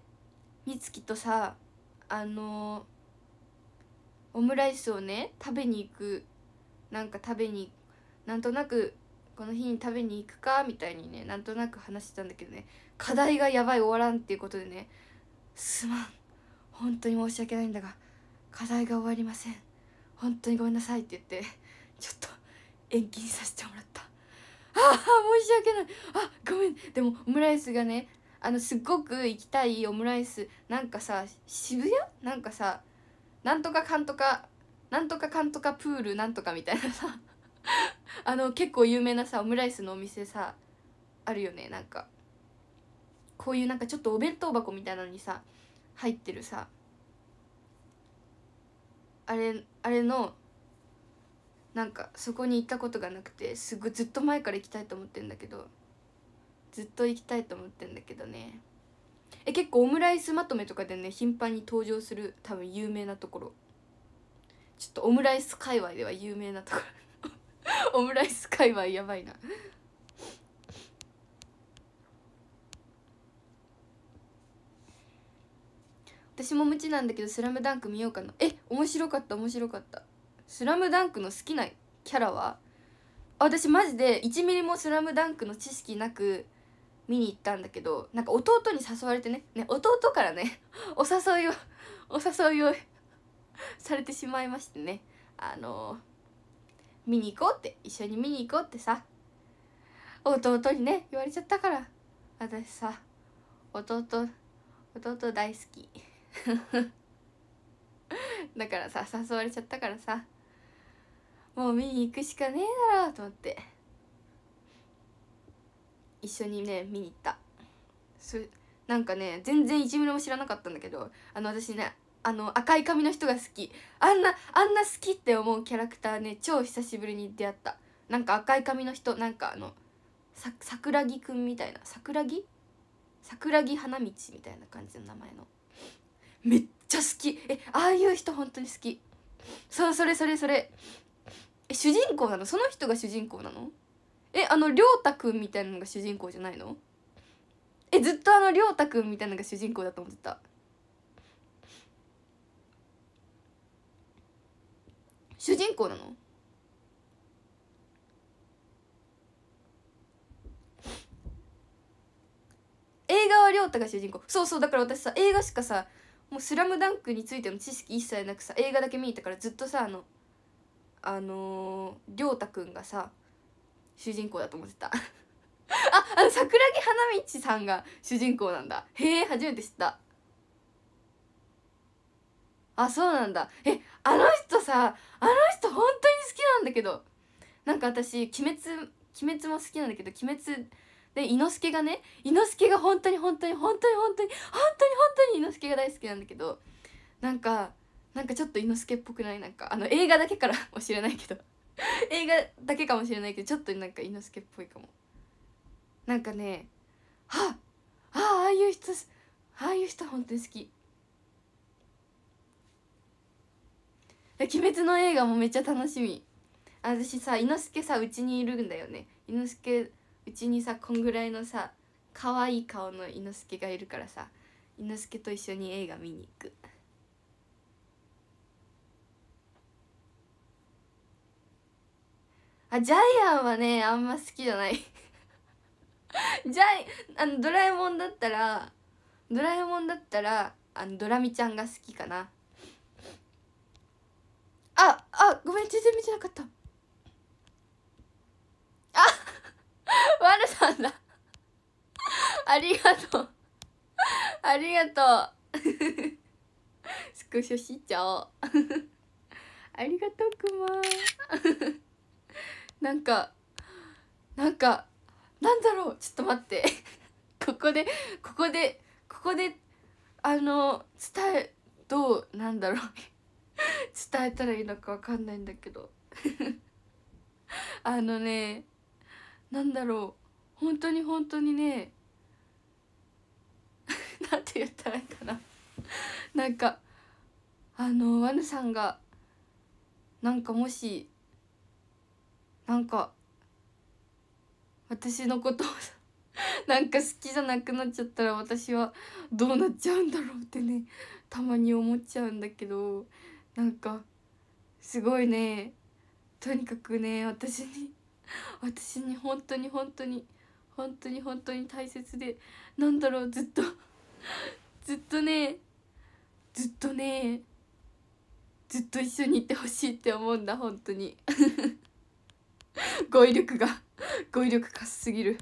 みつきとさあのーオムライスをね食べに行くなんか食べになんとなくこの日に食べに行くかみたいにねなんとなく話してたんだけどね課題がやばい終わらんっていうことでねすまん本当に申し訳ないんだが課題が終わりません本当にごめんなさいって言ってちょっと延期にさせてもらったああ申し訳ないあごめんでもオムライスがねあのすっごく行きたいオムライスなんかさ渋谷なんかさなんとかかんとかなんとかかんとかプールなんとかみたいなさ [laughs] あの結構有名なさオムライスのお店さあるよねなんかこういうなんかちょっとお弁当箱みたいなのにさ入ってるさあれあれのなんかそこに行ったことがなくてすごずっと前から行きたいと思ってんだけどずっと行きたいと思ってんだけどねえ結構オムライスまとめとかでね頻繁に登場する多分有名なところちょっとオムライス界隈では有名なところ [laughs] オムライス界隈やばいな私も無知なんだけど「スラムダンク見ようかなえ面白かった面白かった「スラムダンクの好きなキャラは私マジで1ミリも「スラムダンクの知識なく見に行ったんだけどなんか弟に誘われてねね弟からね [laughs] お誘いを [laughs] お誘いを [laughs] されてしまいましてねあのー、見に行こうって一緒に見に行こうってさ弟にね言われちゃったから私さ弟弟大好きだからさ誘われちゃったからさもう見に行くしかねえだろと思って。一緒にね見に行ったそなんかね全然1ミリも知らなかったんだけどあの私ねあの赤い髪の人が好きあんなあんな好きって思うキャラクターね超久しぶりに出会ったなんか赤い髪の人なんかあのさ桜木くんみたいな桜木桜木花道みたいな感じの名前のめっちゃ好きえああいう人本当に好きそうそれそれそれえ主人公なのその人が主人公なのえあの亮太くんみたいなのが主人公じゃないのえずっとあの亮太くんみたいなのが主人公だと思ってた主人公なの映画は亮太が主人公そうそうだから私さ映画しかさ「もうスラムダンクについての知識一切なくさ映画だけ見えたからずっとさあのあのー、太くんがさ主人公だと思ってた [laughs] ああの桜木花道さんが主人公なんだへえ初めて知ったあそうなんだえあの人さあの人本当に好きなんだけどなんか私「鬼滅」鬼滅も好きなんだけど「鬼滅」で伊之助がね伊之助が本当に本当に本当に本当に本当に本当に伊之助が大好きなんだけどなんかなんかちょっと伊之助っぽくないなんかあの映画だけから [laughs] も知らないけど [laughs] 映画だけかもしれないけどちょっとなんか伊之助っぽいかもなんかねはああああいう人ああいう人本当に好き鬼滅の映画もめっちゃ楽しみ私さ伊之助さうちにいるんだよね伊之助うちにさこんぐらいのさ可愛い顔の伊之助がいるからさ伊之助と一緒に映画見に行くあジャイアンはねあんま好きじゃない [laughs] ジャイあのドラえもんだったらドラえもんだったらあのドラミちゃんが好きかなああごめん全然見てなかったあ [laughs] ワルさんだ [laughs] ありがとうありがとうスクショしちゃおうありがとうくまなんかなんかなんだろうちょっと待って [laughs] ここでここでここであの伝えどうなんだろう [laughs] 伝えたらいいのか分かんないんだけど [laughs] あのねなんだろう本当に本当にねなんて言ったらいいかななんかあのワヌさんがなんかもしなんか私のことをなんか好きじゃなくなっちゃったら私はどうなっちゃうんだろうってねたまに思っちゃうんだけどなんかすごいねとにかくね私に私に本当に本当に本当に本当に大切でなんだろうずっとずっとねずっとねずっと一緒にいてほしいって思うんだ本当に [laughs] 語彙力が語彙力かすすぎる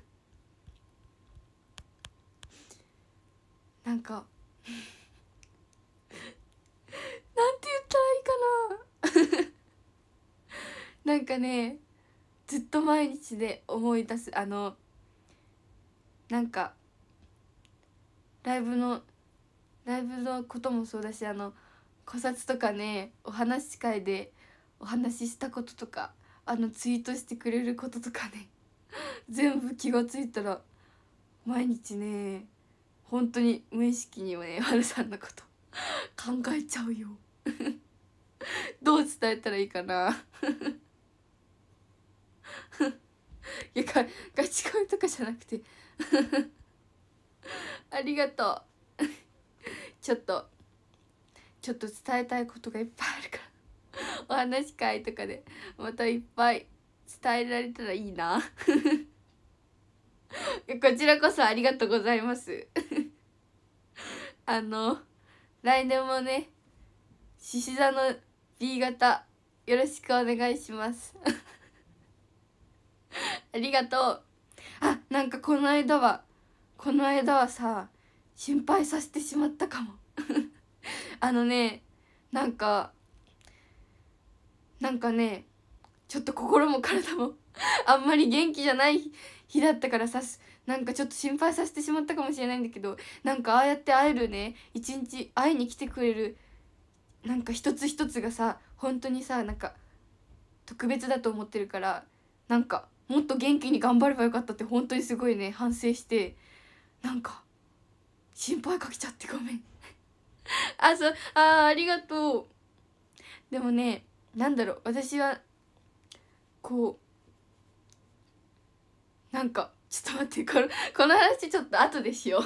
なんかなんて言ったらいいかな [laughs] なんかねずっと毎日で思い出すあのなんかライブのライブのこともそうだしあの古刹とかねお話し会でお話ししたこととかあのツイートしてくれることとかね [laughs] 全部気が付いたら毎日ね本当に無意識にはねはるさんのこと [laughs] 考えちゃうよ [laughs] どう伝えたらいいかないやガチ恋とかじゃなくてありがとうちょっとちょっと伝えたいことがいっぱいあるから [laughs] お話会とかでまたいっぱい伝えられたらいいな [laughs] こちらこそありがとうございます [laughs] あの来年もね獅子座の B 型よろしくお願いしますありがとうあなんかこの間はこの間はさ心配させてしまったかもあのねなんかなんかねちょっと心も体も [laughs] あんまり元気じゃない日だったからさなんかちょっと心配させてしまったかもしれないんだけどなんかああやって会えるね一日会いに来てくれるなんか一つ一つがさ本当にさなんか特別だと思ってるからなんかもっと元気に頑張ればよかったって本当にすごいね反省してなんか心配かけちゃってごめん [laughs] あそうあありがとうでもねなんだろう私はこうなんかちょっと待ってこのこの話ちょっと後でしよ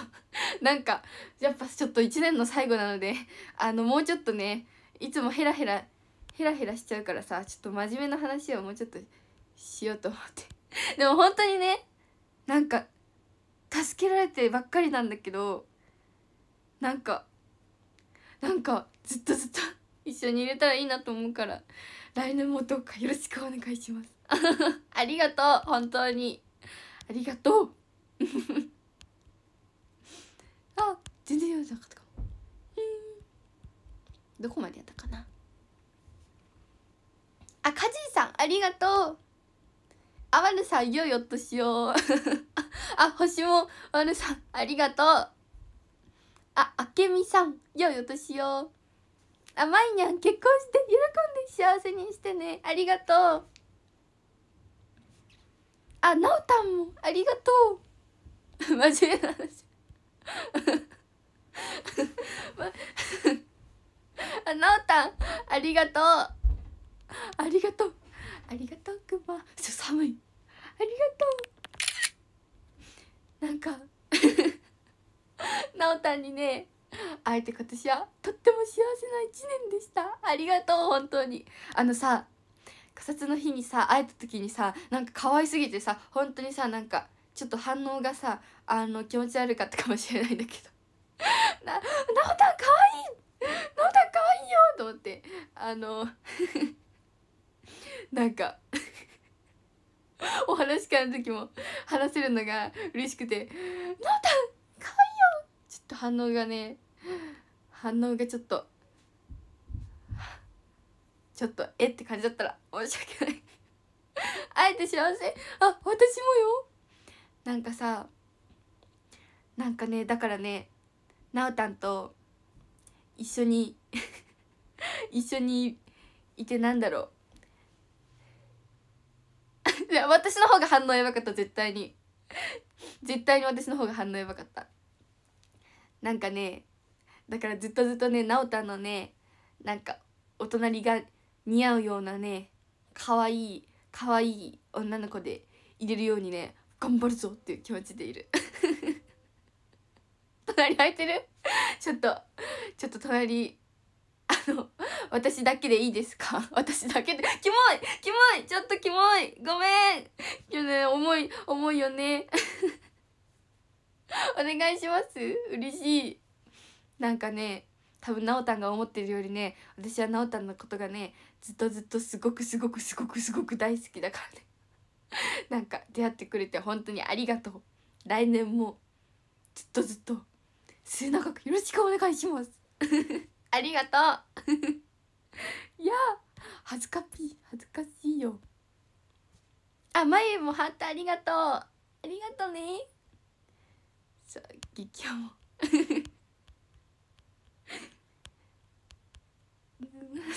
う [laughs] なんかやっぱちょっと1年の最後なのであのもうちょっとねいつもヘラヘラヘラヘラしちゃうからさちょっと真面目な話をもうちょっとしようと思って [laughs] でも本当にねなんか助けられてばっかりなんだけどなんかなんかずっとずっと一緒に入れたらいいなと思うから来年もどうかよろしくお願いします [laughs] ありがとう本当にありがとう [laughs] あ全然読んなかったかもどこまでやったかなあカジーさんありがとうあまるさんよいよっとしよう [laughs] あ星もまるさんありがとうああけみさんよいよっとしようあまいにゃん結婚して喜んで幸せにしてねありがとうあなおたんもありがとう真面目な話あなおたんありがとうありがとうありがとうくまちょ寒いありがとうなんかなおたんにねあえて今年はとっても幸せな1年でしたありがとう本当にあのさ仮説の日にさ会えた時にさなんか可愛すぎてさ本当にさなんかちょっと反応がさあの気持ち悪かったかもしれないんだけど [laughs] な直おたんかわいいなおたんかわいいよと思ってあの [laughs] なんか [laughs] お話し会の時も話せるのが嬉しくて「なおたんかわいいよと反応がね反応がちょっとちょっとえって感じだったら申し訳ない会えて幸せあ私もよなんかさなんかねだからねなおたんと一緒に [laughs] 一緒にいてなんだろう私の方が反応やばかった絶対に絶対に私の方が反応やばかったなんかねだからずっとずっとね直太のねなんかお隣が似合うようなね可愛い可愛い女の子でいれるようにね頑張るぞっていう気持ちでいる [laughs] 隣空いてるちょっとちょっと隣あの私だけでいいですか私だけでキモいキモいちょっとキモいごめん今日ね重い重いよね [laughs] お願いします嬉しいなんかね多分なおたんが思ってるよりね私はなおたんのことがねずっとずっとすごくすごくすごくすごく大好きだからね [laughs] なんか出会ってくれて本当にありがとう来年もずっとずっと末永くよろしくお願いします [laughs] ありがとういや恥ずかしい恥ずかしいよあ眉ゆもハートありがとうありがとうねじゃあ激ヤ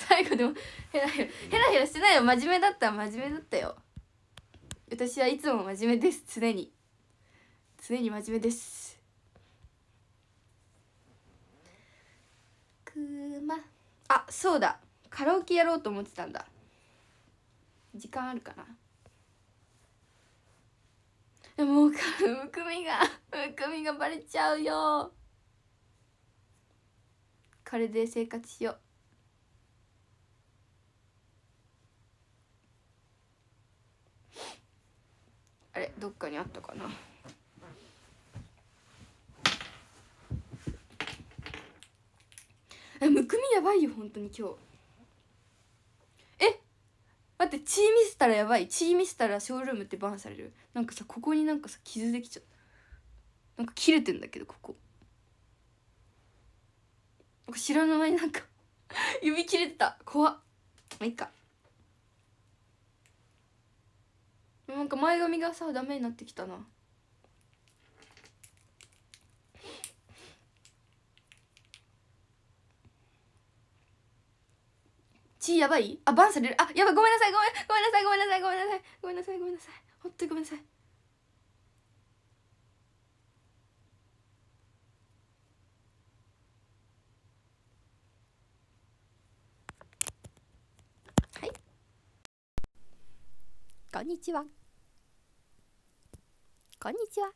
最後でもヘラヘラヘラヘラしてないよ真面目だった真面目だったよ私はいつも真面目です常に常に真面目ですくまあそうだカラオケやろうと思ってたんだ時間あるかなでもむくみがむくみがバレちゃうよこれで生活しようあれどっかにあったかなむくみやばいよ本当に今日え待って血見せたらやばい血見せたらショールームってバンされるなんかさここになんかさ傷できちゃったなんか切れてんだけどここ知らぬ間になんか [laughs] 指切れてた怖っまあいいかなんか前髪がさダメになってきたなちやばいあバンされるあやばいごめんなさいごめんごめんなさいごめんなさいごめんなさいごめんなさいごめんなさい本当にごめんなさいはいこんにちはこんにちは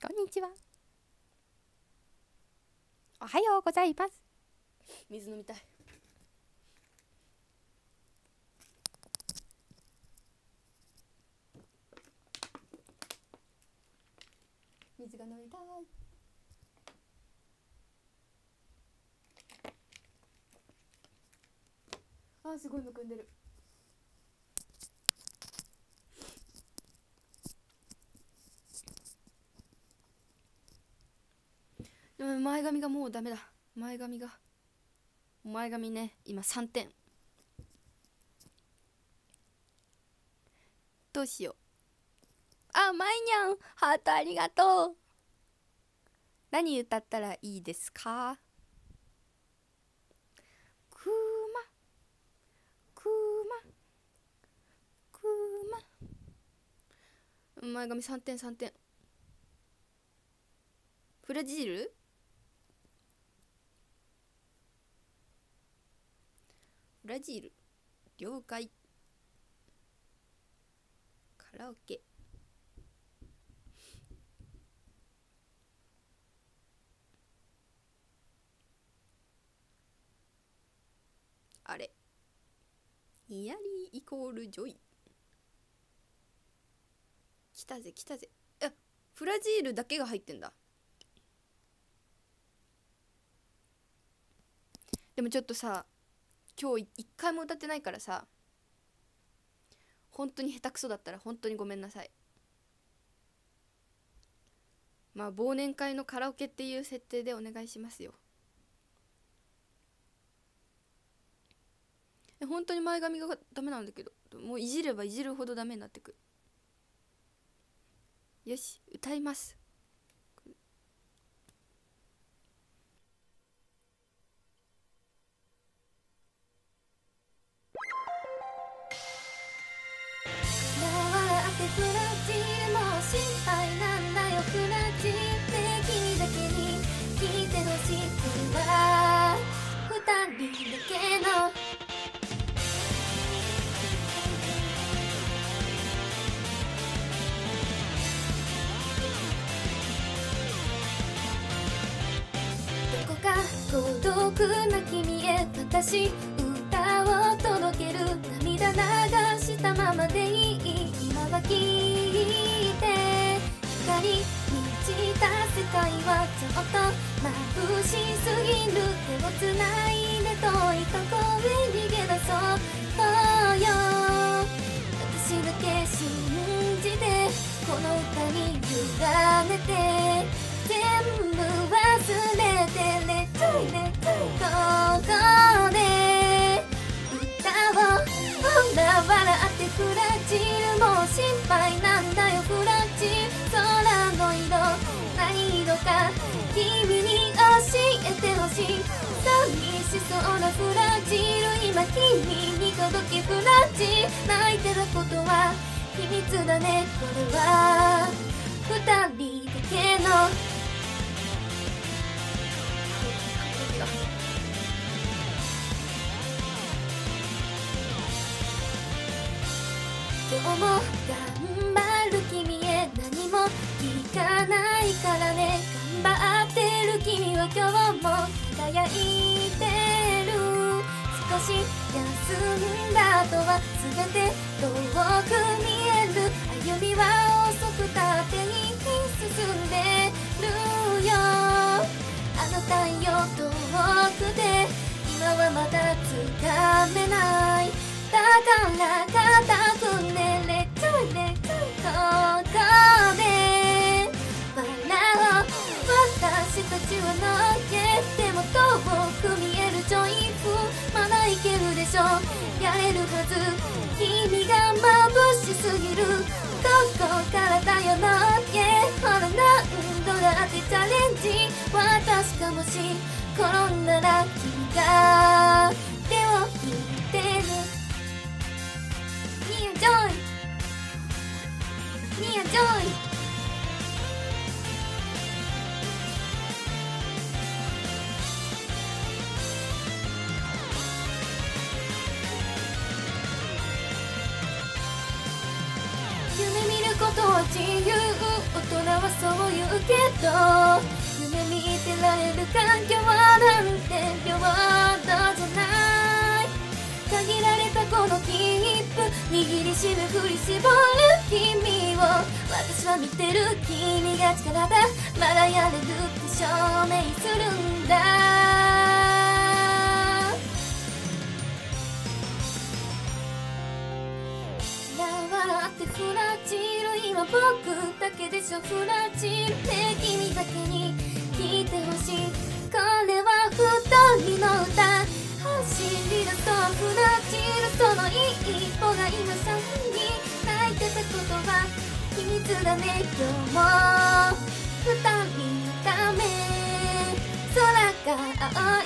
こんにちはおはようございます水飲みたい水が飲みたいあすごいむくんでるでも前髪がもうダメだ前髪が前髪ね今3点どうしようあまいにゃんハートありがとう何歌ったらいいですかくまくまくま前髪3点3点ブラジルブラジル了解カラオケイヤリーイコールジョイ来たぜ来たぜえフラジールだけが入ってんだでもちょっとさ今日一回も歌ってないからさ本当に下手くそだったら本当にごめんなさいまあ忘年会のカラオケっていう設定でお願いしますよ本当に前髪がダメなんだけどもういじればいじるほどダメになってくよし歌いますも心配なんだよだけに聞いてほしくは二人だけのか孤独な君へ私歌を届ける涙流したままでいい今は聞いて光り満ちた世界はちょっと眩しすぎる手をつないで遠い過去へ逃げ出そうよ私だけ信じてこの歌に委ねて全部忘れてねトイレここで歌をほら笑ってフラジルもう心配なんだよフラチル空の色何色か君に教えてほしい寂しそうなフラジル今君に届けフラチル泣いてることは秘密だねこれは二人だけの思う頑張る君へ何も聞かないからね頑張ってる君は今日も輝いてる少し休んだ後は全て遠く見える歩みは遅く縦に進んでるよあの太陽遠くで今はまだ掴めないだから固くねれくねくここで笑おう私たちはのけても遠く見えるジョイフまだいけるでしょやれるはず君が眩しすぎるここからだよのけほら何度だってチャレンジ私かもし転んだら君が手を引いてるニアジョイ夢見ることは自由大人はそう言うけど夢見てられる環境はなんて平和だじゃない限ら握りしめ振り絞る君を私は見てる君が力だまだやれるって証明するんだってフラチル今僕だけでしょフラチルて君だけに聞いてほしいこれは太いの歌溢な散るその一歩が今さらに泣いてたことは秘密だね今日も二人のため空が青い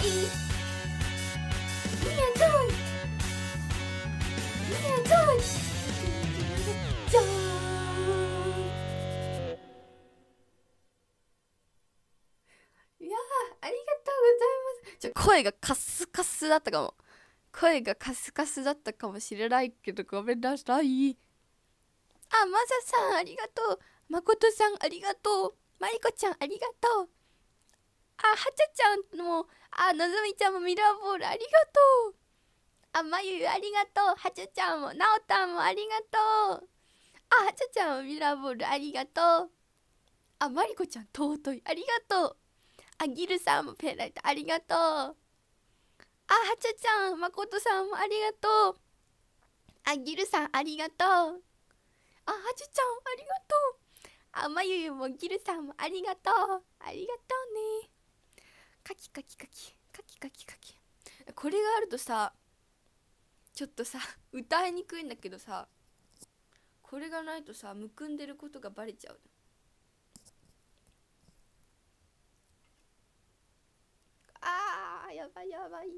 声がカスカスだったかも。声がカスカスだったかもしれないけどごめんなさいあマサさんありがとうまことさんありがとうまりこちゃんありがとうあはちゃちゃんもあのぞみちゃんもミラーボールありがとうあまゆありがとうはちゃちゃんもなおたんもありがとうあはちゃちゃんもミラーボールありがとうあまりこちゃん尊いありがとうあギルさんもペンライトありがとうあはちゃちゃんまことさんもありがとうあぎるさんありがとうあはちゃちゃんありがとうあまゆゆもギルさんもありがとうありがとうねカキカキカキカキカキカキこれがあるとさちょっとさ歌いにくいんだけどさこれがないとさむくんでることがバレちゃうあーやばいやばい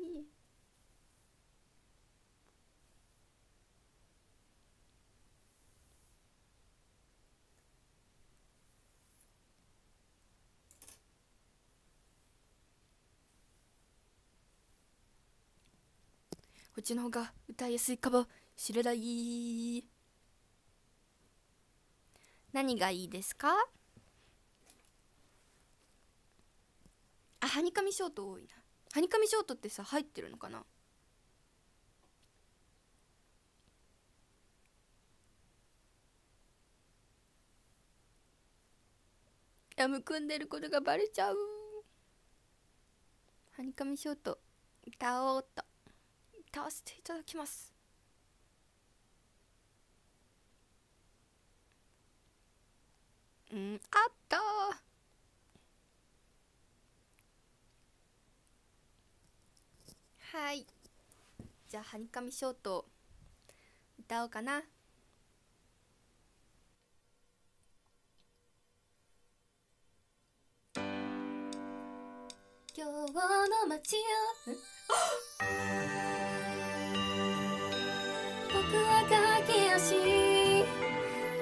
こっちの方が歌いやすいかもしれない何がいいですかあはにかみショート多いなはにかみショートってさ入ってるのかなやム組んでることがバレちゃうはにかみショート歌おうと歌わせていただきますうんあったはいじゃあはにかみショート歌おうかな今日の街を僕は駆け足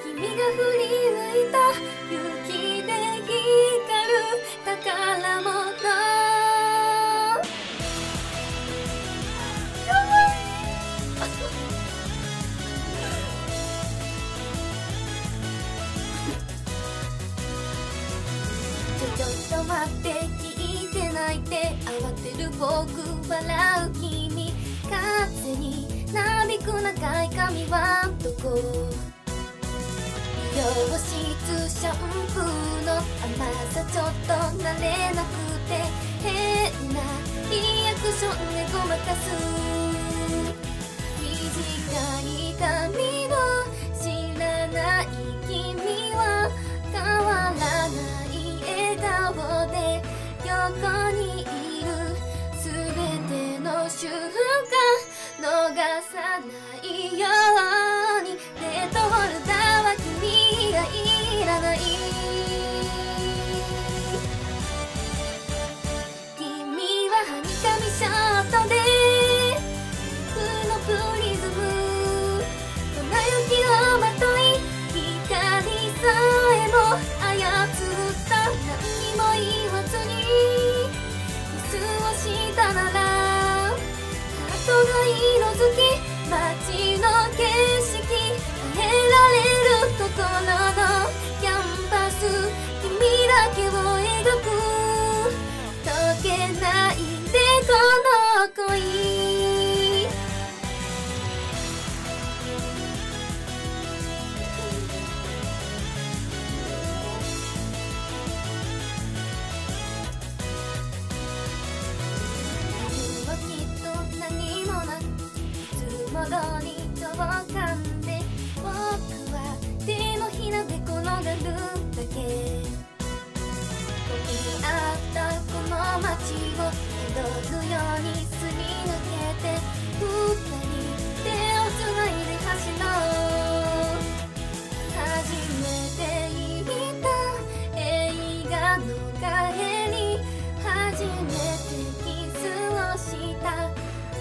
君が振り向いた雪で光る宝物こう洋室シャンプーの甘さちょっと慣れなくて変なリアクションでごまかすとな達をたるようにすり抜けて二人手をつないで走ろう初めて見た映画の帰り初めてキスをした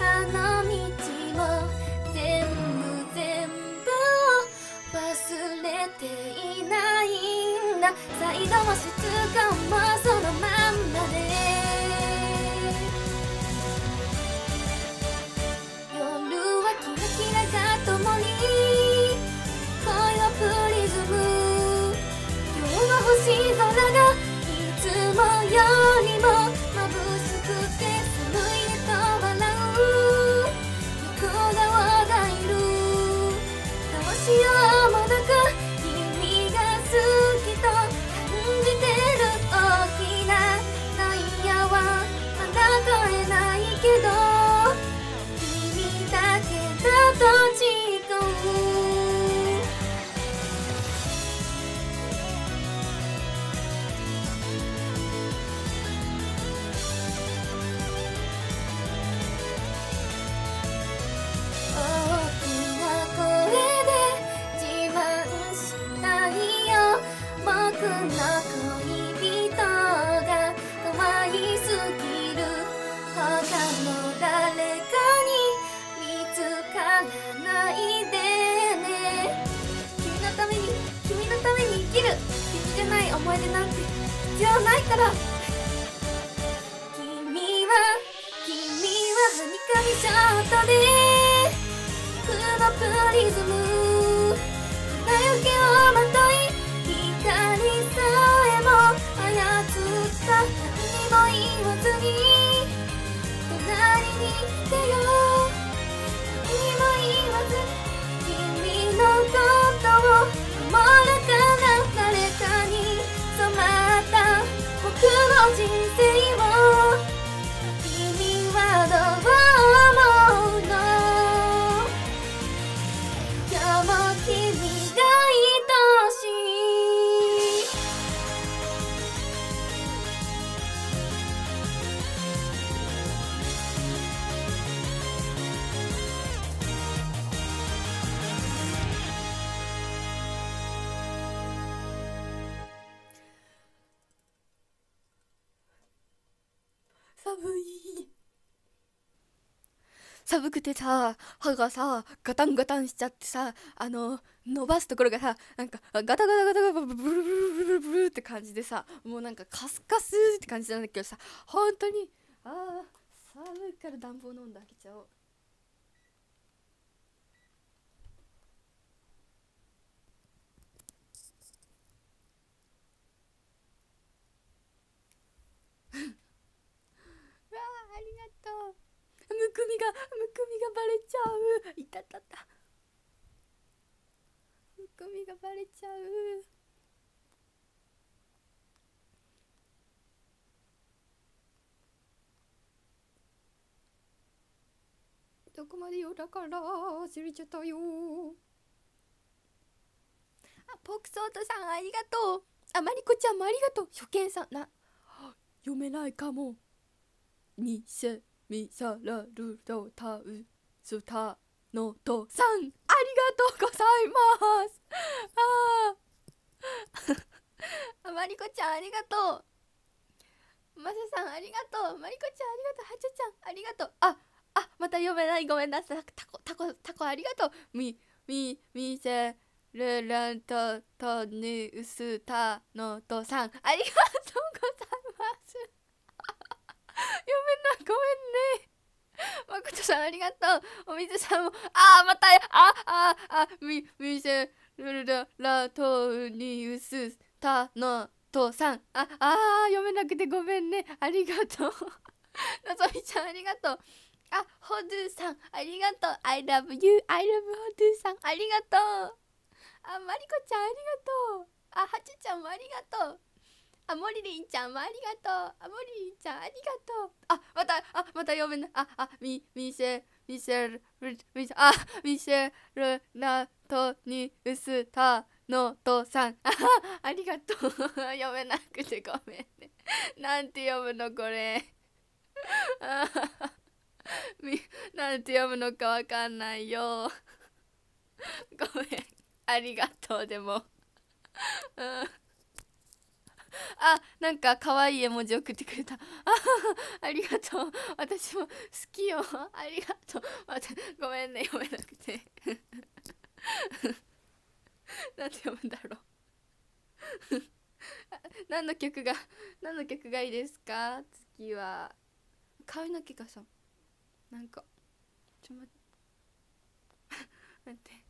あの道を全部全部を忘れていないんだ再度は質感もないから君は君は何かにシゃートでプリズムさ歯がさガタンガタンしちゃってさあの伸ばすところがさなんかガタガタガタガタブルブルブルブルって感じでさもうなんかカスカスって感じなんだけどさ本当にああ寒いから暖房飲んであげちゃおう。[laughs] わあありがとうむくみがむくみがバレちゃういたたたむくみがバレちゃうどこまでよだから忘れちゃったよあポクソートさんありがとうあまりこちゃんもありがとう初見さんな読めないかもにせミサラルドタウスタノトさんありがとうございますあ [laughs] まりこちゃんありがとうまささんありがとうまりこちゃんありがとうはちゃちゃんありがとうああまた読めないごめんなさいタコタコタコありがとうみみみせルラントトニウスタノトさんありがとうございますめなごめんねまことさんありがとうお水さんもああまたあああみみせるららとにうすたのとさんああ読めなくてごめんねありがとうのぞみちゃんありがとうあほずさんありがとう I love you I love さんありがとうあまりこちゃんありがとうあはちちゃんもありがとうあもりりんちゃんもありがとうあもりりんちゃんありがとうあまたあまた読めなああみみせみせるみせあみせるなとにうすたのとさんあ [laughs] ありがとう読めなくてごめんねなんて読むのこれみなんて読むのかわかんないよ [laughs] ごめんありがとうでもうん [laughs] [laughs] あなんか可愛い絵文字送ってくれたあ [laughs] ありがとう私も好きよ [laughs] ありがとうごめんね読めなくてなんて読むんだろう何の曲が何の曲がいいですか次は髪の毛がさなんかちょ待って待って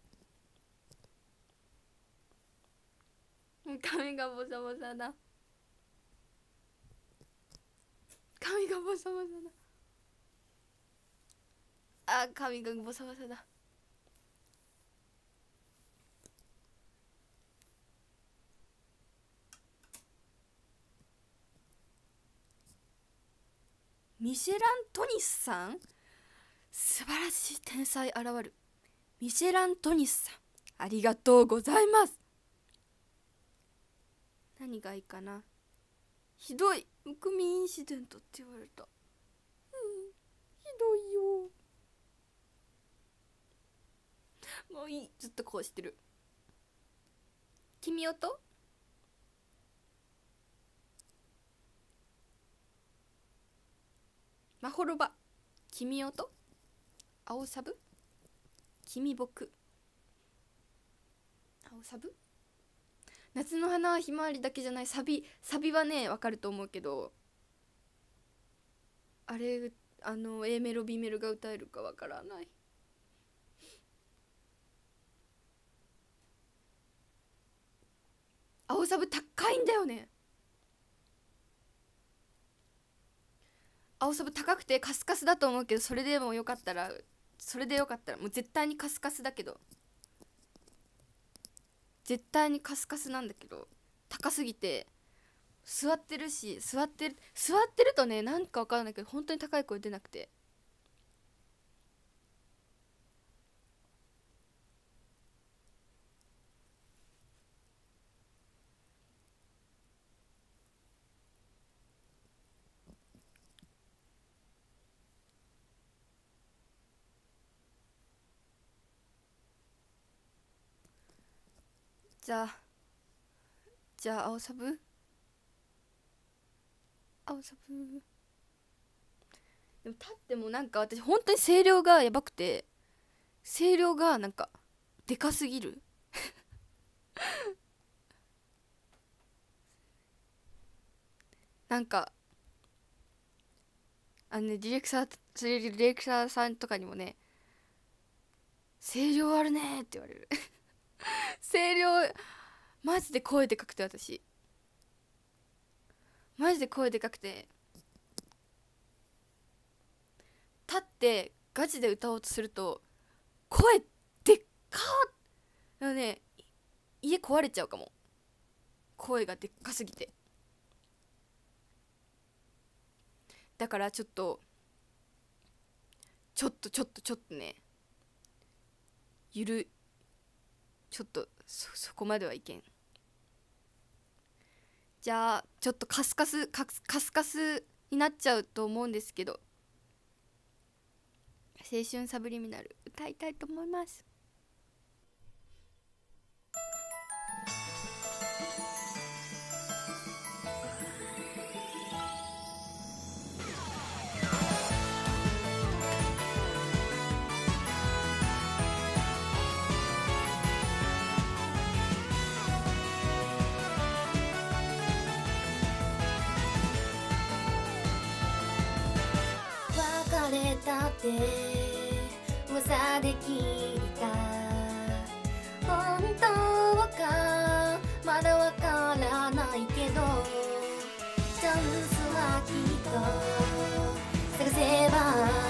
髪がボサボサだ髪がボサボサだあ髪がボサボサだミシェラン・トニスさん素晴らしい天才現るミシェラン・トニスさんありがとうございます何がいいかなひどいむくみインシデントって言われたうんひどいよもういいずっとこうしてる君音まほろば君音青サブ君僕青サブ夏の花はひまわりだけじゃないサビサビはねわかると思うけどあれあの A メロ B メロが歌えるかわからない青サブ高いんだよね青サブ高くてカスカスだと思うけどそれでもよかったらそれでよかったらもう絶対にカスカスだけど絶対にカスカスなんだけど高すぎて座ってるし座ってる座ってるとねなんか分からないけど本当に高い声出なくてじゃあじゃあ青サブ青サブでも立ってもなんか私本当に声量がやばくて声量がなんかでかすぎるなんかあのねディレクターディレクターさんとかにもね「声量あるね」って言われる声量マジで声でかくて私マジで声でかくて立ってガチで歌おうとすると声でっかあのね家壊れちゃうかも声がでっかすぎてだからちょっとちょっとちょっとちょっとねゆるちょっとそこまではいけんじゃあちょっとカスカスカスカスカスになっちゃうと思うんですけど青春サブリミナル歌いたいと思いますって噂で聞いた本当かまだわからないけどチャンスはきっと探せば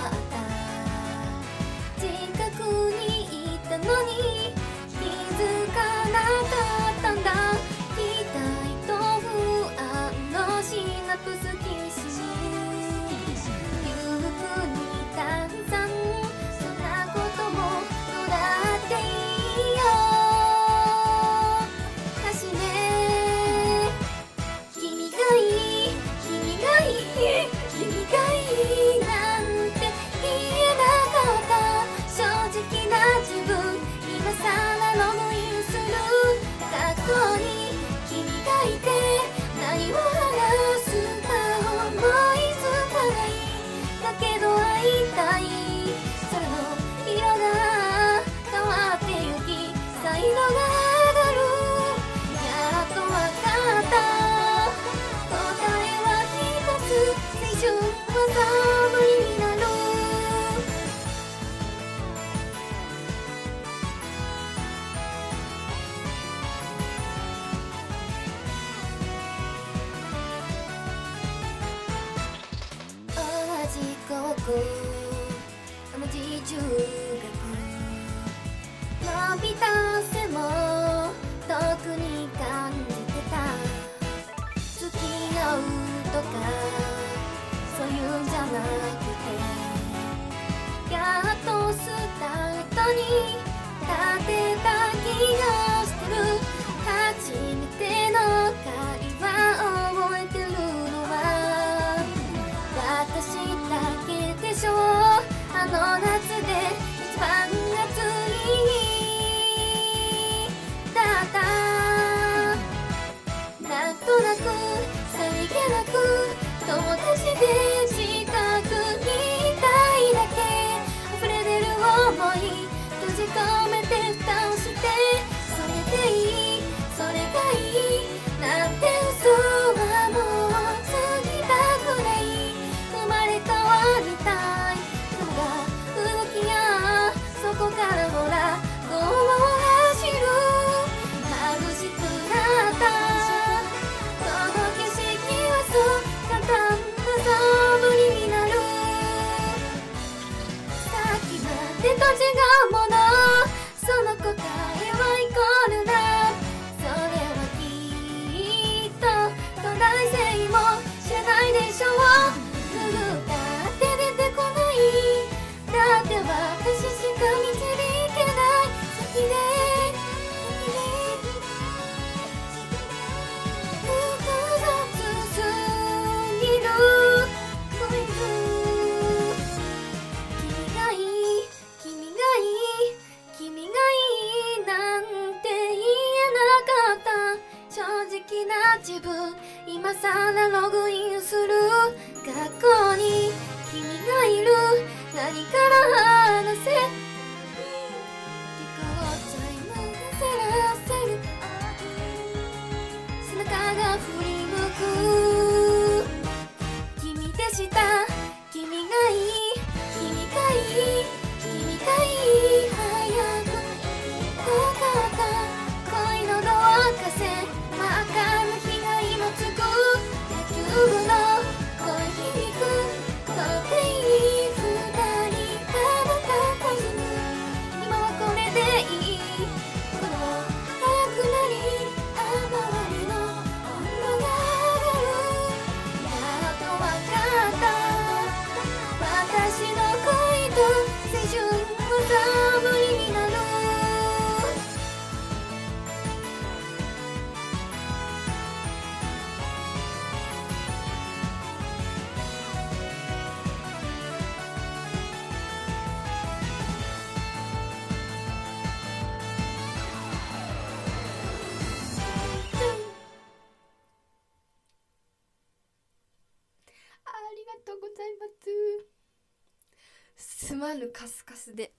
まぬカスカスで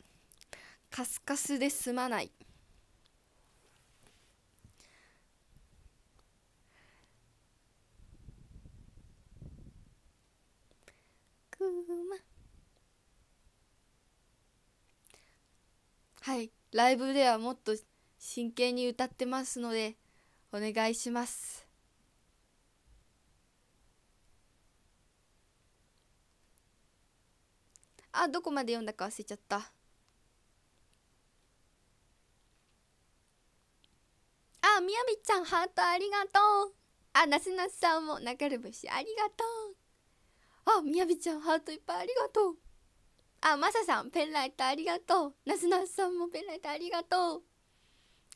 カスカスで済まないはいライブではもっと真剣に歌ってますのでお願いしますあどこまで読んだか忘れちゃったあみやびちゃんハートありがとうあなすなすさんも流れ星ありがとうあみやびちゃんハートいっぱいありがとうあまささんペンライトありがとうなすなすさんもペンライトありがとう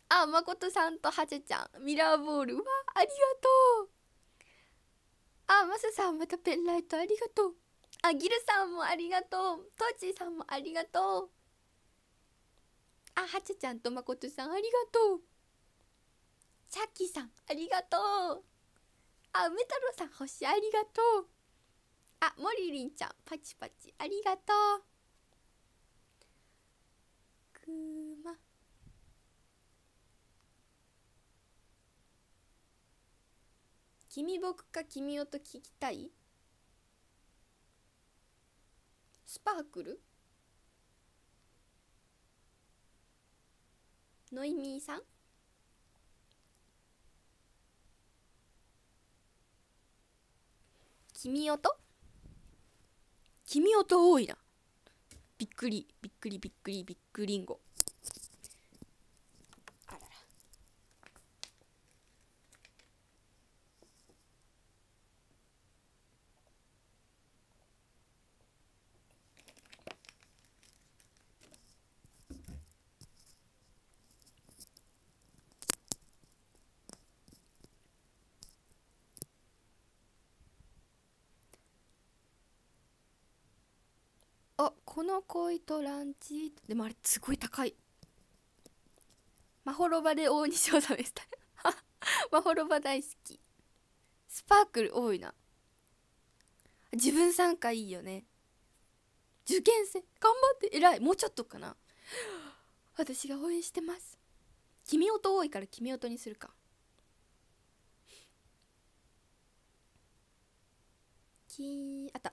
あまことさんとはちゃちゃんミラーボールはありがとうあまささんまたペンライトありがとうあギルさんもありがとうトーチーさんもありがとうあはちちゃんとまことさんありがとうッキきさんありがとうあ梅太郎さん星ありがとうあもりりんちゃんパチパチありがとうくま君僕か君と聞きたいスパークルノイミーさん君音君音多いなびっくりびっくりびっくりびっくりんごあこの恋とランチでもあれすごい高いまほろばで大西を試したまほろば大好きスパークル多いな自分参加いいよね受験生頑張って偉いもうちょっとかな私が応援してます君音多いから君音にするかきあった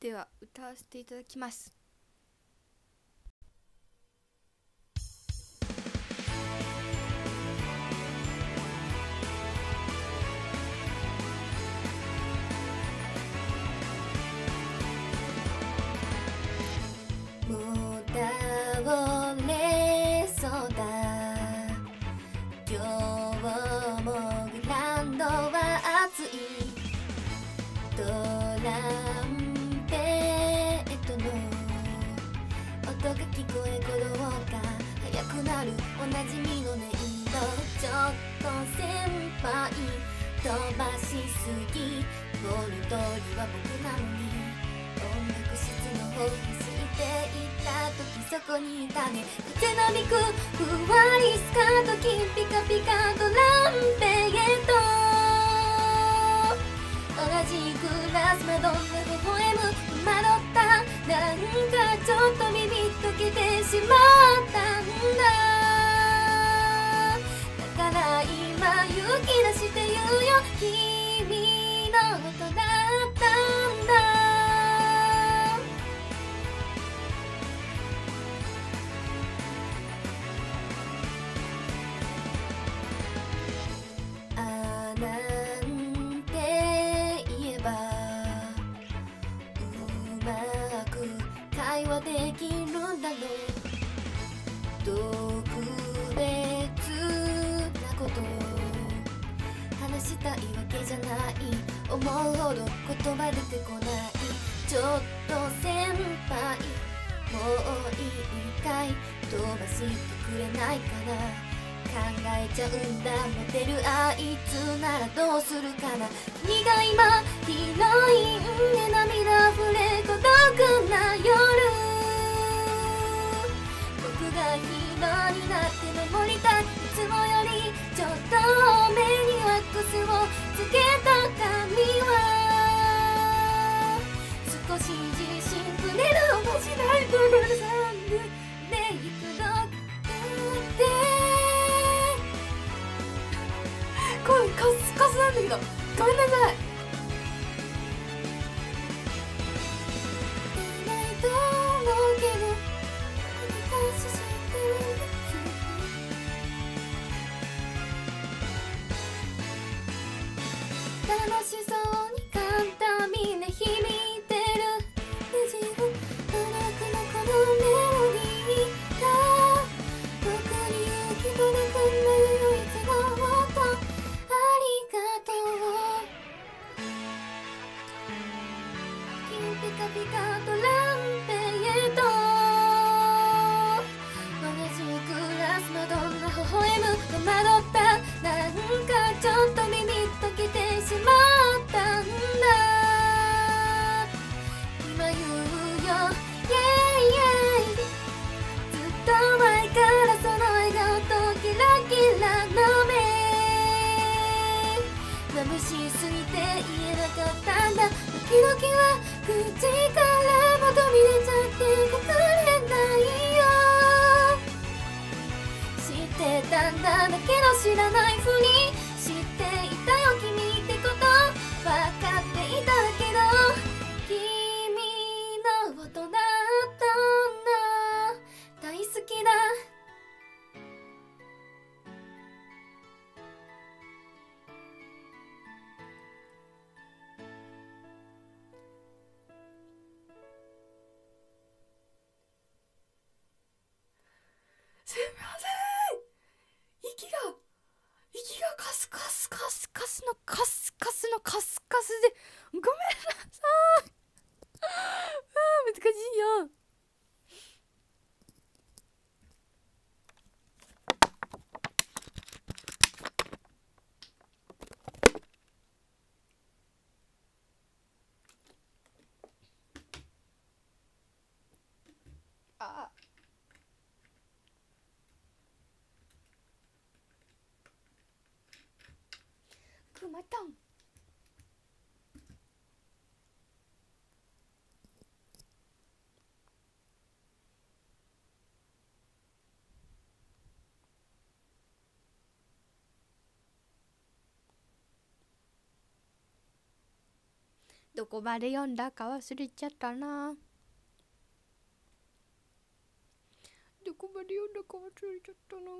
では歌わせていただきます「もう声こどうが早くなるおなじみの音色ちょっと先輩飛ばしすぎボール通りは僕なのに音楽室の方に走っていった時そこにいたね風なびくふわりスカート金ピカピカとランペへと同じクラスマドンナ微笑む窓なんかちょっと耳ビけときてしまったんだだから今勇気出して言うよ君のことだったするから苦いまヒロインで涙ふれ孤独な夜僕がヒーローになって守りたいいつもよりちょっと多めにワックスをつけた髪は少し自信くれるおまじないとなるさどこまで読んだか忘れちゃったな。どこまで読んだか忘れちゃったな。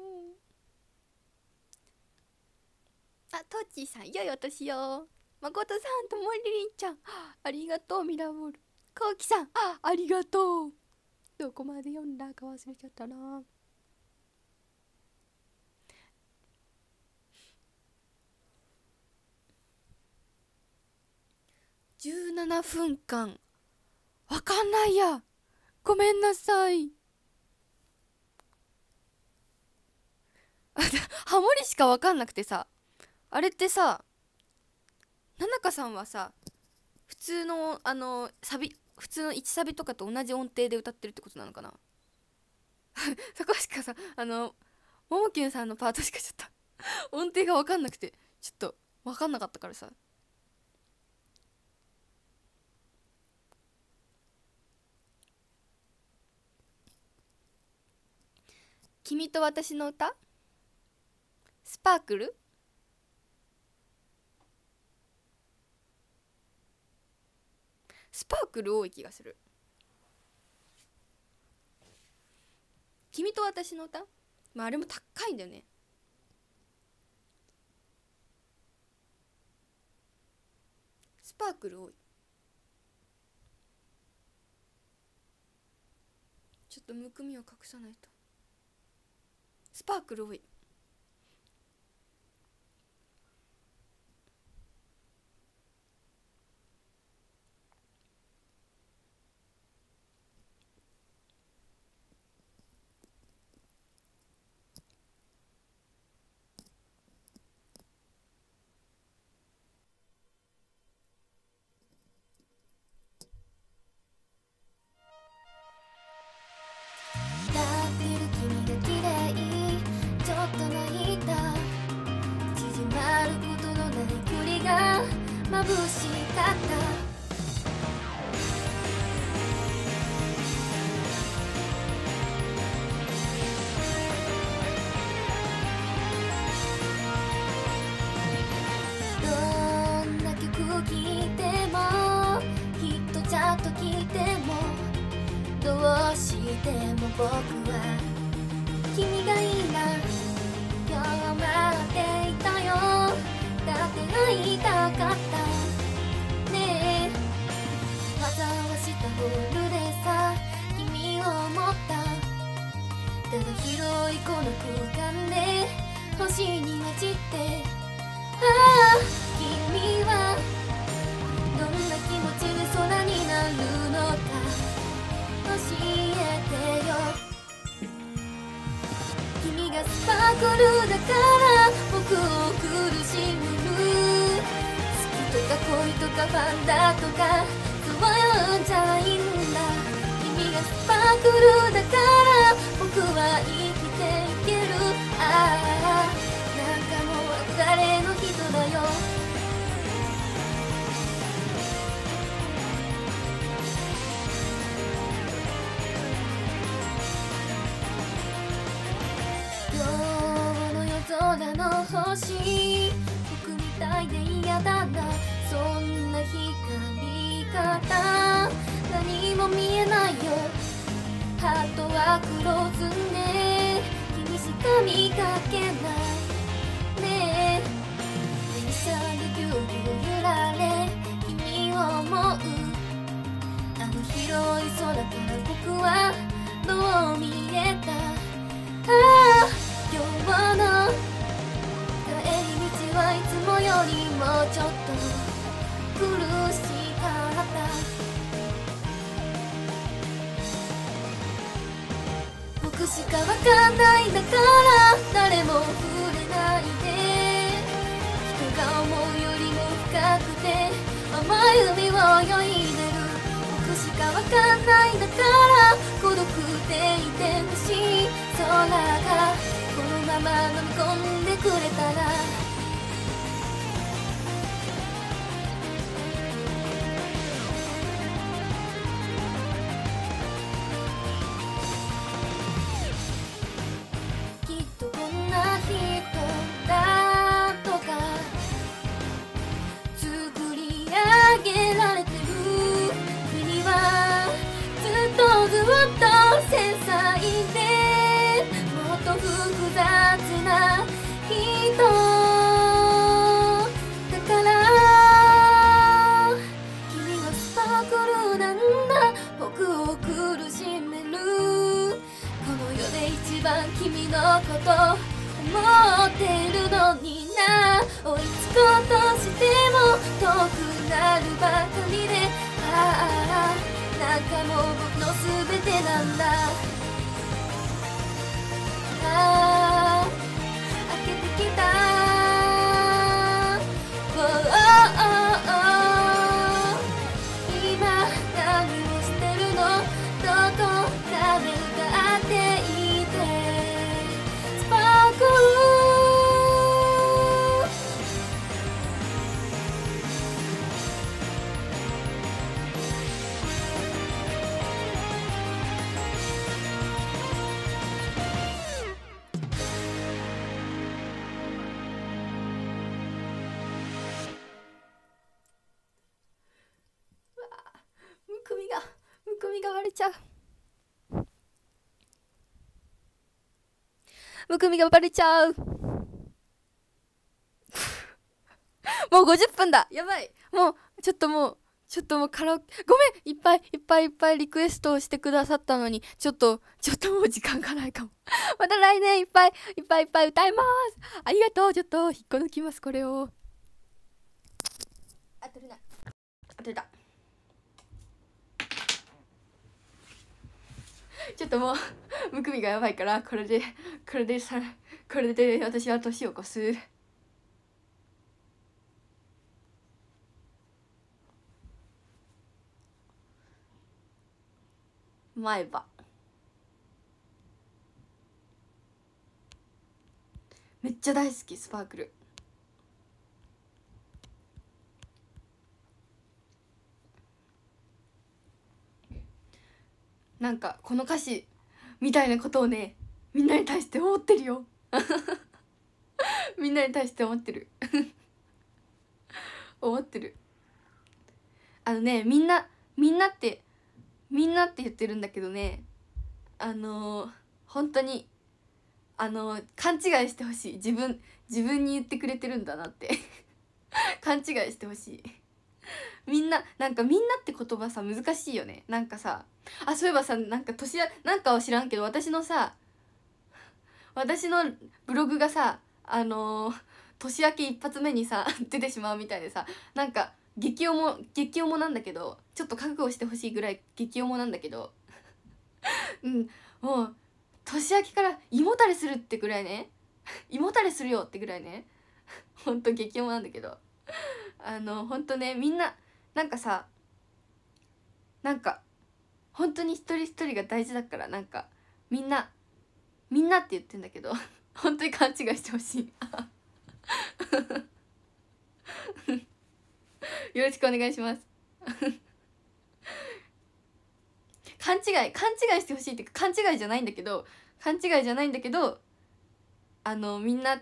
あトッチーさん良いお年を誠さんともりりんちゃんありがとうミラーボールこうきさんあありがとうどこまで読んだか忘れちゃったな17分間わかんないやごめんなさいあハモリしかわかんなくてさあれってさななかさんはさ普通のあのサビ普通の1サビとかと同じ音程で歌ってるってことなのかなそこしかさあのももきゅんさんのパートしかちょっと音程が分かんなくてちょっと分かんなかったからさ「君と私の歌」「スパークル」スパークル多い気がする「君と私の歌」まああれも高いんだよねスパークル多いちょっとむくみを隠さないとスパークル多い欲しい僕みたいで嫌だなそんな光り方何も見えないよハートは黒ずね君しか見かけないねえ電車でぎゅうぎゅう揺られ君を思うあの広い空から僕はどう見えりもちょっと苦しかった僕しかわかんないんだから誰も触れないで人が思うよりも深くて甘い海を泳いでる僕しかわかんないんだから孤独でいてほしい空がこのまま飲み込んでくれたら髪がバレちゃうもう50分だやばいもうちょっともうちょっともうカラオケごめんいっぱいいっぱいいっぱいリクエストをしてくださったのにちょっとちょっともう時間がないかも [laughs] また来年いっぱいいっぱいいっぱい歌いますありがとうちょっと引っこ抜きますこれをあ取れないあたちょっともうむくみがやばいからこれでこれでさこれで私は年を越す。前歯めっちゃ大好きスパークルなんかこの歌詞みたいなことをねみんなに対して思ってるよ [laughs] みんなに対して思ってる [laughs] 思ってるあのねみんなみんなってみんなって言ってるんだけどねあのー、本当にあのー、勘違いしてほしい自分自分に言ってくれてるんだなって [laughs] 勘違いしてほしいみんななんかみんなって言葉さ難しいよねなんかさあそういえばさなんか年なんかは知らんけど私のさ私のブログがさあのー、年明け一発目にさ [laughs] 出てしまうみたいでさなんか激おも激おもなんだけどちょっと覚悟してほしいぐらい激おもなんだけど [laughs] うんもう年明けから胃もたれするってぐらいね [laughs] 胃もたれするよってぐらいねほんと激おもなんだけどあのほんとねみんななんかさなんか本当に一人一人が大事だからなんかみんなみんなって言ってんだけど [laughs] 本当に勘違いしてほしい [laughs] よろしくお願いします [laughs] 勘違い勘違いしてほしいってか勘違いじゃないんだけど勘違いじゃないんだけどあのみんな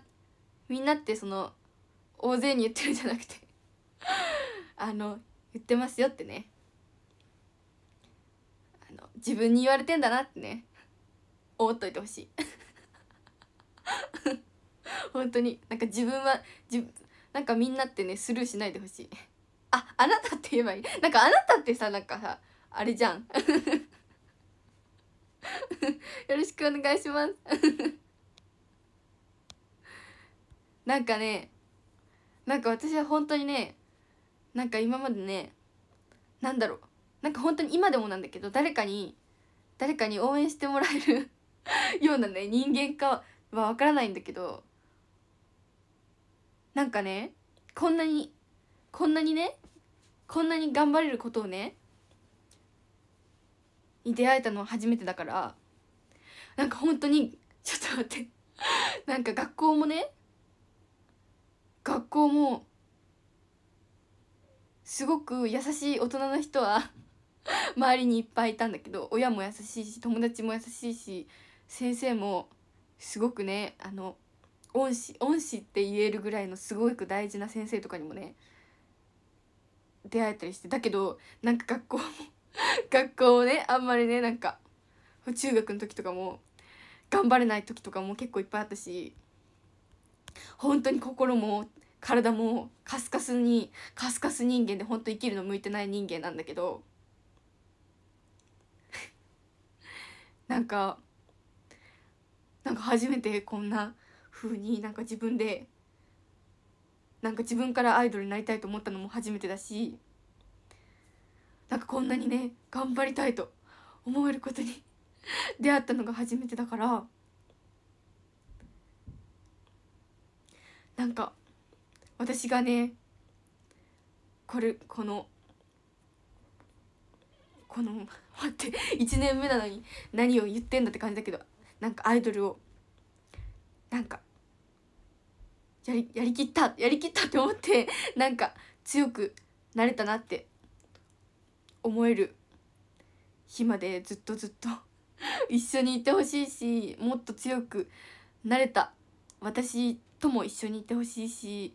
みんなってその大勢に言ってるんじゃなくてあの言ってますよってね自分に言われてんだなってね思っといてほしい [laughs] 本当になんか自分は自なんかみんなってねスルーしないでほしいああなたって言えばいいなんかあなたってさなんかさあれじゃん [laughs] よろしくお願いします [laughs] なんかねなんか私は本当にねなんか今までねなんだろうなんか本当に今でもなんだけど誰かに誰かに応援してもらえる [laughs] ようなね人間かは分からないんだけどなんかねこんなにこんなにねこんなに頑張れることをねに出会えたのは初めてだからなんか本当にちょっと待ってなんか学校もね学校もすごく優しい大人の人は [laughs] 周りにいっぱいいたんだけど親も優しいし友達も優しいし先生もすごくねあの恩師恩師って言えるぐらいのすごく大事な先生とかにもね出会えたりしてだけどなんか学校も [laughs] 学校をねあんまりねなんか中学の時とかも頑張れない時とかも結構いっぱいあったし本当に心も体もカスカスにカスカス人間で本当生きるの向いてない人間なんだけどなんかなんか初めてこんな風になんか自分でなんか自分からアイドルになりたいと思ったのも初めてだしなんかこんなにね頑張りたいと思えることに [laughs] 出会ったのが初めてだからなんか私がねこれこのこの待って1年目なのに何を言ってんだって感じだけどなんかアイドルをなんかやりやりきったやりきったって思ってなんか強くなれたなって思える日までずっとずっと一緒にいてほしいしもっと強くなれた私とも一緒にいてほしいし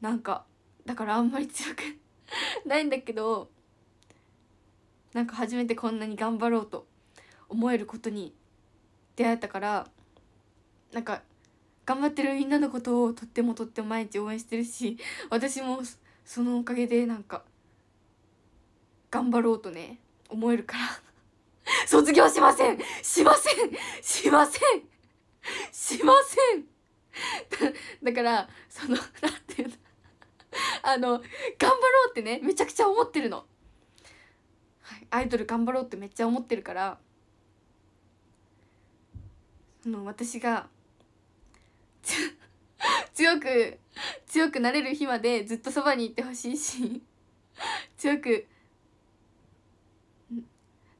なんかだからあんまり強くないんだけどなんか初めてこんなに頑張ろうと思えることに出会えたからなんか頑張ってるみんなのことをとってもとっても毎日応援してるし私もそのおかげでなんか頑張ろうとね思えるから [laughs] 卒業しませんしませんしませんしません [laughs] だからその何て言うのあの頑張ろうってねめちゃくちゃ思ってるの。アイドル頑張ろうってめっちゃ思ってるからその私が [laughs] 強く強くなれる日までずっとそばにいてほしいし強く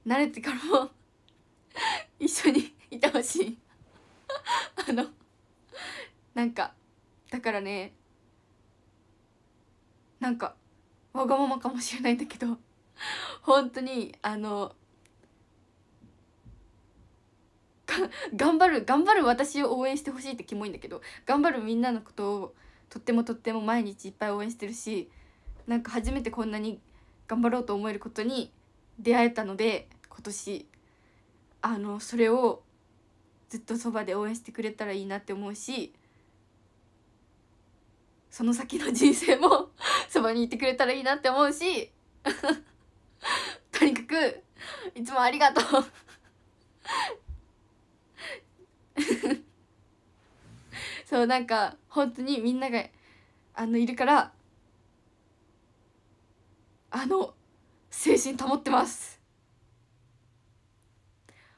なれてからも一緒に [laughs] いてほしいあのなんかだからねなんかわがままかもしれないんだけど [laughs] 本当にあの頑張る頑張る私を応援してほしいってキモいんだけど頑張るみんなのことをとってもとっても毎日いっぱい応援してるしなんか初めてこんなに頑張ろうと思えることに出会えたので今年あのそれをずっとそばで応援してくれたらいいなって思うしその先の人生も [laughs] そばにいてくれたらいいなって思うし [laughs] とにかくいつもありがとう [laughs] そうなんか本当にみんながあのいるからあの精神保ってます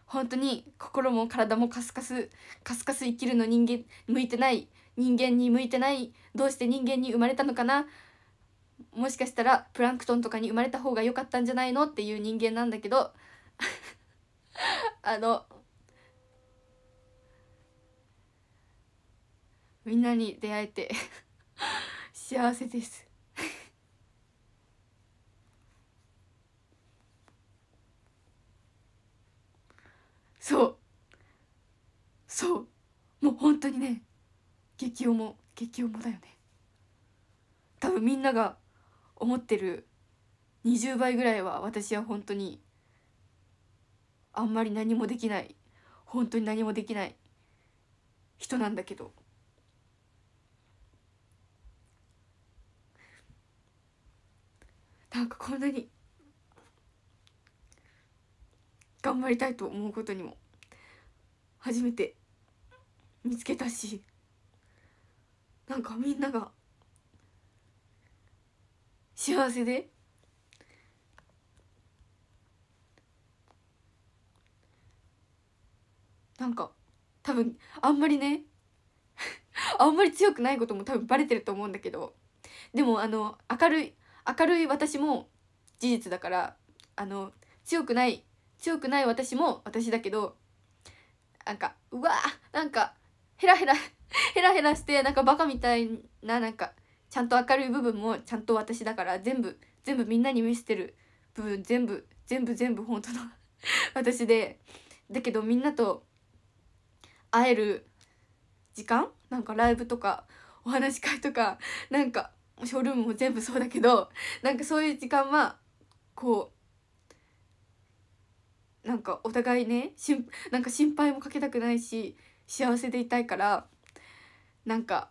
本当に心も体もカスカスカスカス生きるの人間向いてない人間に向いてないどうして人間に生まれたのかなもしかしたらプランクトンとかに生まれた方が良かったんじゃないのっていう人間なんだけど [laughs] あのみんなに出会えて [laughs] 幸せですそうそうもう本当にね激おも激おもだよね多分みんなが思ってる20倍ぐらいは私は本当にあんまり何もできない本当に何もできない人なんだけどなんかこんなに頑張りたいと思うことにも初めて見つけたしなんかみんなが幸せでなんか多分あんまりね [laughs] あんまり強くないことも多分バレてると思うんだけどでもあの明るい明るい私も事実だからあの強くない強くない私も私だけどなんかうわーなんかヘラヘラヘラヘラしてなんかバカみたいななんかちゃんと明るい部分もちゃんと私だから全部全部みんなに見せてる部分全部全部全部本当の [laughs] 私でだけどみんなと会える時間なんかライブとかお話し会とかなんかショールームも全部そうだけどなんかそういう時間はこうなんかお互いねしんなんか心配もかけたくないし幸せでいたいからなんか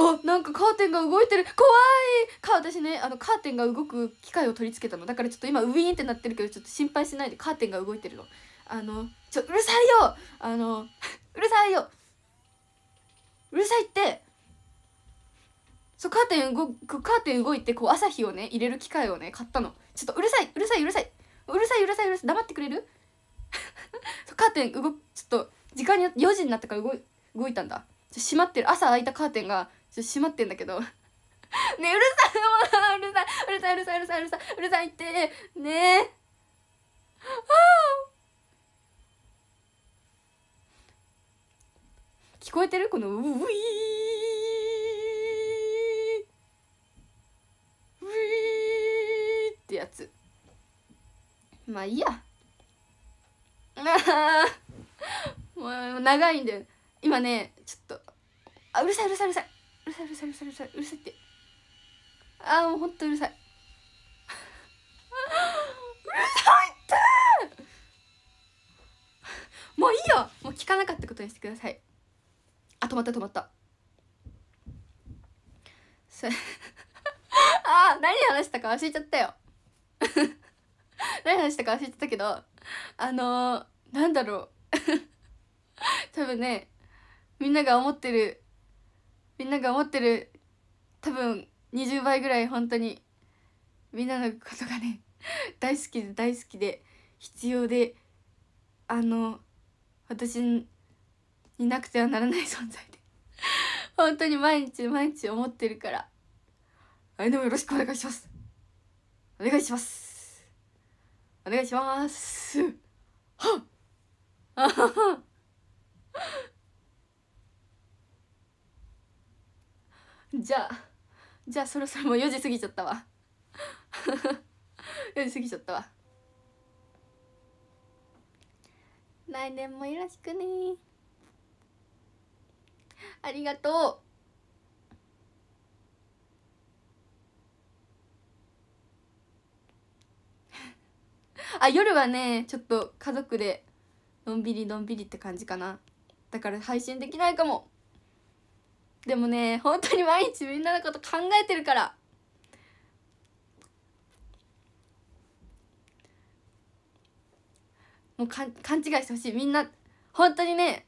あなんかカーテンが動いてる怖いか私ねあのカーテンが動く機械を取り付けたのだからちょっと今ウィーンってなってるけどちょっと心配しないでカーテンが動いてるのあのちょうるさいよあのうるさいようるさいってそうカーテン動くカーテン動いてこう朝日をね入れる機械をね買ったのちょっとうるさいうるさいうるさいうるさいうるさいうるさい黙ってくれる [laughs] カーテン動くちょっと時間に4時になったから動い動いたんだ閉まってる朝開いたカーテンがちょ閉まってんだけど [laughs] ねうるさい [laughs] うるさいうるさいうるさいうるさいうるさいうるさいってねえ聞こえてるこのウィーウィーってやつまあいいやあ [laughs] もう長いんで今ねちょっとあうるさいうるさいうるさいうるさいうるさいうるさいうるさいうるさいってああもうほんとうるさいうるさいってもういいよもう聞かなかったことにしてくださいあ止まった止まったそれああ何話したか忘れちゃったよ何話したか忘れちゃったけどあのー、なんだろう多分ねみんなが思ってるみんなが思ってる多分20倍ぐらい本当にみんなのことがね [laughs] 大好きで大好きで必要であの私になくてはならない存在で [laughs] 本当に毎日毎日思ってるからあれでもよろしくお願いしますお願いしますお願いしますはっじゃあじゃあそろそろもう4時過ぎちゃったわ4 [laughs] 時過ぎちゃったわ来年もよろしくねありがとう [laughs] あ夜はねちょっと家族でのんびりのんびりって感じかなだから配信できないかもでもね本当に毎日みんなのこと考えてるからもうか勘違いしてほしいみんな本当にね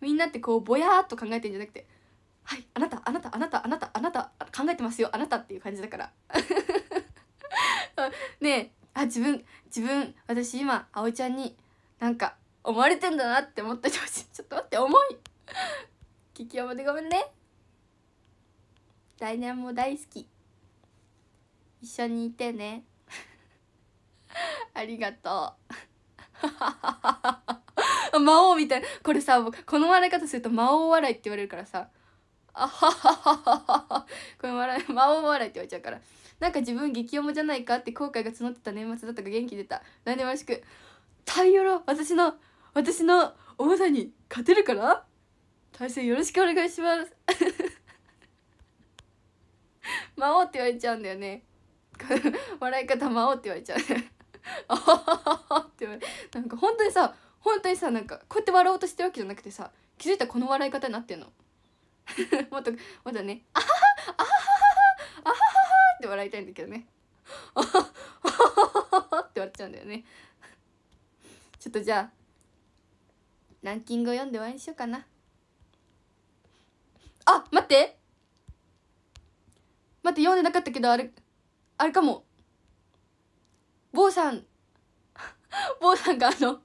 みんなってこうぼやっと考えてんじゃなくて「はいあなたあなたあなたあなたあなた考えてますよあなた」っていう感じだから [laughs] ねえあ自分自分私今葵ちゃんになんか思われてんだなって思ってほしいちょっと待って重い激き覚でごめんね来年も大好き一緒にいてね [laughs] ありがとう [laughs] 魔王みたいなこれさこの笑い方すると魔王笑いって言われるからさあははははこれ笑い魔王笑いって言われちゃうからなんか自分激おもじゃないかって後悔が募ってた年末だったか元気出た来年よろしく太陽私の私の重さに勝てるからよろしくお願いします [laughs] 魔王って言われちゃうんだよね [laughs] 笑い方魔王って言われちゃうあ [laughs] って言われなんか本当にさ本当にさなんかこうやって笑おうとしてるわけじゃなくてさ気づいたらこの笑い方になってんのもっとまだね「あははあははははって笑いたいんだけどね「あはははって笑っちゃうんだよねちょっとじゃあランキングを読んで終わりにしようかなあ待って待って読んでなかったけどあれあれかも坊さん [laughs] 坊さんがあの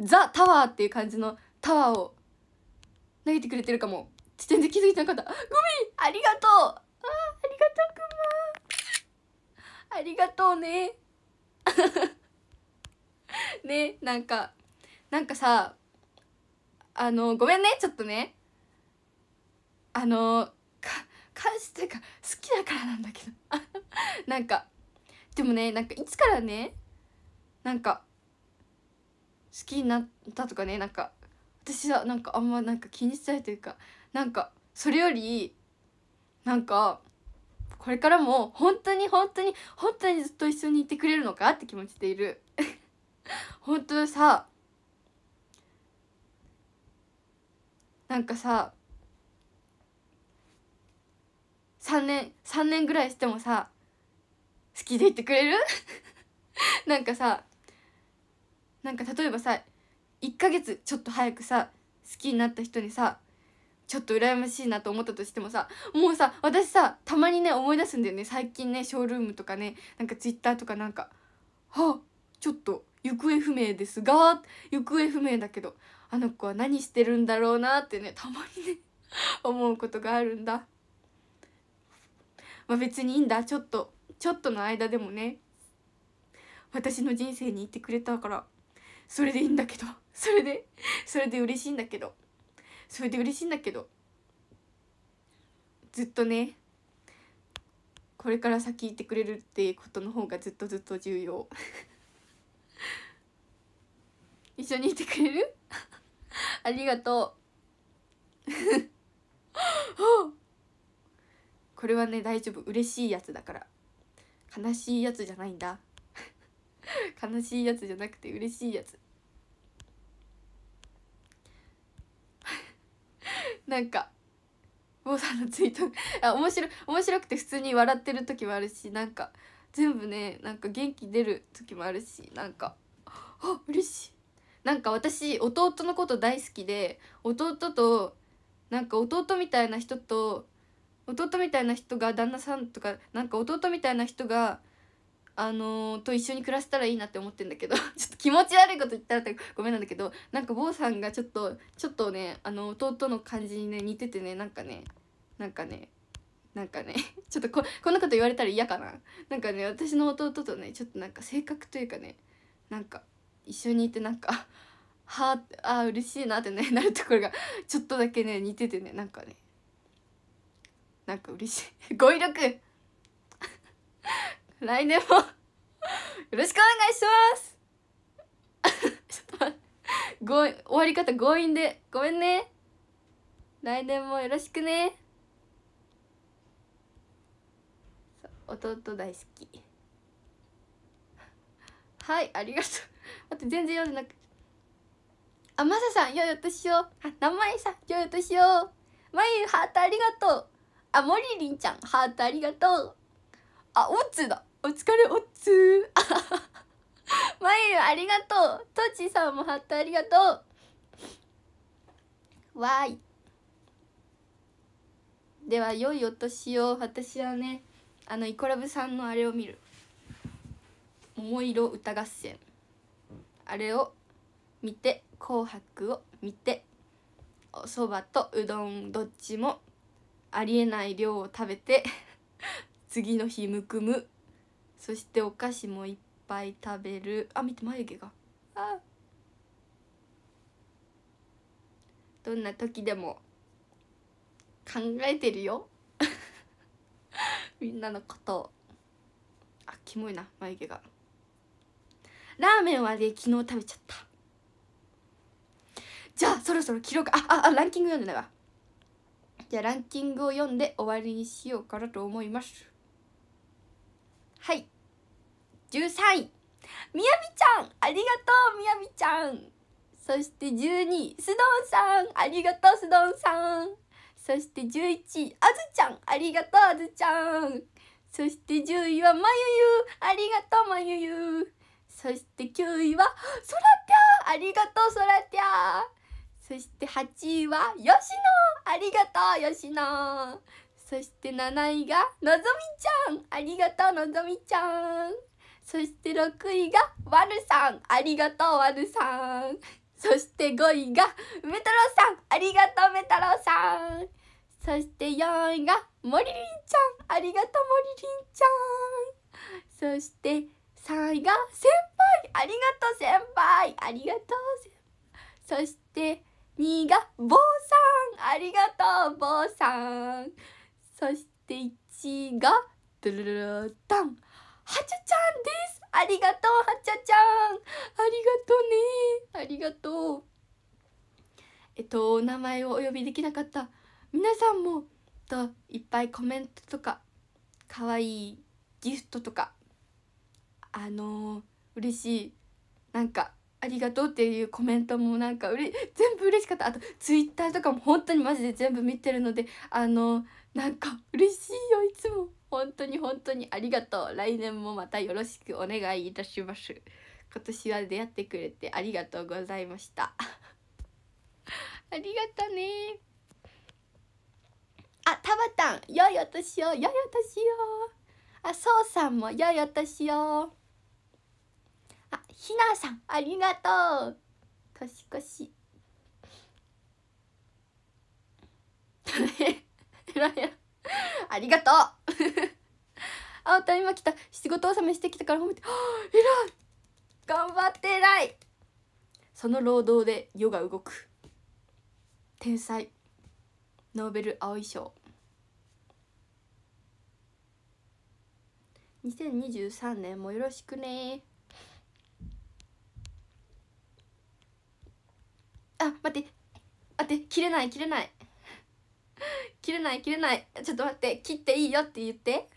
ザ・タワーっていう感じのタワーを投げてくれてるかも全然気づいてなかったグミありがとうあありがとうくまありがとうね [laughs] ねなんかなんかさあのごめんねちょっとねあのか感じというか好きだからなんだけど [laughs] なんかでもねなんかいつからねなんか好きになったとかねなんか私はなんかあんまなんか気にしないというかなんかそれよりなんかこれからも本当に本当に本当にずっと一緒にいてくれるのかって気持ちでいる [laughs] 本当さなんかさ3年3年ぐらいしてもさ好きでいてくれる [laughs] なんかさなんか例えばさ1ヶ月ちょっと早くさ好きになった人にさちょっと羨ましいなと思ったとしてもさもうさ私さたまにね思い出すんだよね最近ねショールームとかねなんかツイッターとかなんか「はちょっと行方不明ですが行方不明だけどあの子は何してるんだろうな」ってねたまにね思うことがあるんだ。まあ、別にいいんだちょっとちょっとの間でもね私の人生にいてくれたからそれでいいんだけどそれでそれで嬉しいんだけどそれで嬉しいんだけどずっとねこれから先いてくれるっていうことの方がずっとずっと重要 [laughs] 一緒にいてくれる [laughs] ありがとう [laughs] これはね大丈夫嬉しいやつだから悲しいやつじゃないんだ [laughs] 悲しいやつじゃなくて嬉しいやつ [laughs] なんか坊さんのツイートあ面白面白くて普通に笑ってる時もあるしなんか全部ねなんか元気出る時もあるしなんかあ嬉しいなんか私弟のこと大好きで弟となんか弟みたいな人と弟みたいな人が旦那さんとかなんか弟みたいな人があのー、と一緒に暮らせたらいいなって思ってんだけど [laughs] ちょっと気持ち悪いこと言ったらごめんなんだけどなんか坊さんがちょっとちょっとねあの弟の感じにね似ててねなんかねなんかねなんかね [laughs] ちょっとここんなこと言われたら嫌かななんかね私の弟とねちょっとなんか性格というかねなんか一緒にいてなんか [laughs] はああ嬉しいなってねなるところがちょっとだけね似ててねなんかねなんか嬉しい [laughs] 語彙力 [laughs] 来年も [laughs] よろしくお願いしますちょっと待って終わり方強引でごめんね来年もよろしくね弟大好きはいありがとう待って全然読んでなくあまささんよいお年をあ名前さんよいお年をまゆハートありがとうあもりりんちゃんハートありがとうあおっつーだお疲れおっつーまゆありがとうとちさんもハートありがとうわーいでは良いお年を私はねあのイコラブさんのあれを見る「桃色歌合戦」あれを見て「紅白」を見ておそばとうどんどっちもありえない量を食べて [laughs] 次の日むくむそしてお菓子もいっぱい食べるあ見て眉毛があどんな時でも考えてるよ [laughs] みんなのことあキモいな眉毛がラーメンはね昨日食べちゃったじゃあそろそろ記録あああランキング読んでないわじゃあランキングを読んで終わりにしようかなと思いますはい13位みやびちゃんありがとうみやびちゃんそして12位すどんさんありがとうすどんさんそして11位あずちゃんありがとうあずちゃんそして10位はまゆゆありがとうまゆゆそして9位はそらぴゃありがとうそらぴゃそして8位は吉野ありがとう吉野そして7位がのぞみちゃんありがとうのぞみちゃんそして6位がわるさんありがとうわるさんそして5位がメタロさんありがとうメタロさんそして4位がもりりんちゃんありがとうもりりんちゃんそして3位が先輩ありがとう先輩ありがとうそしてにが坊さんありがとう坊さんそして1がドゥルルルタンはちゃちゃんですありがとうはちゃちゃんありがとうねありがとうえっとお名前をお呼びできなかった皆さんもといっぱいコメントとかかわいいギフトとかあのー、嬉しいなんかありがとうっていうコメントもなんかうれ全部嬉しかったあとツイッターとかも本当にマジで全部見てるのであのなんか嬉しいよいつも本当に本当にありがとう来年もまたよろしくお願いいたします今年は出会ってくれてありがとうございました [laughs] ありがとねあたばたん良いお年を良いお年をあそうさんも良いお年をあひなさんありがとう年越し [laughs] ありがとう [laughs] あた今来た仕事納めしてきたから褒めて偉い頑張って偉いその労働で世が動く天才ノーベル青い賞2023年もよろしくねあ待って待って切れない切れない切れない切れないちょっと待って切っていいよって言って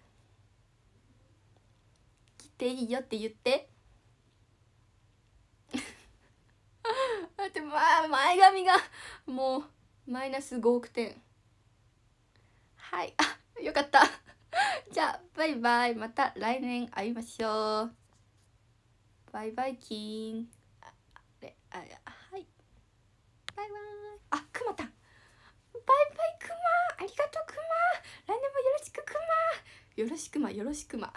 切っていいよって言って待ってまあ前髪がもうマイナス5億点はいあよかったじゃあバイバイまた来年会いましょうバイバイキーンあれあれバイバイあくまたんバイバイくまありがとうくま来年もよろしくくまよろしくまよろしくま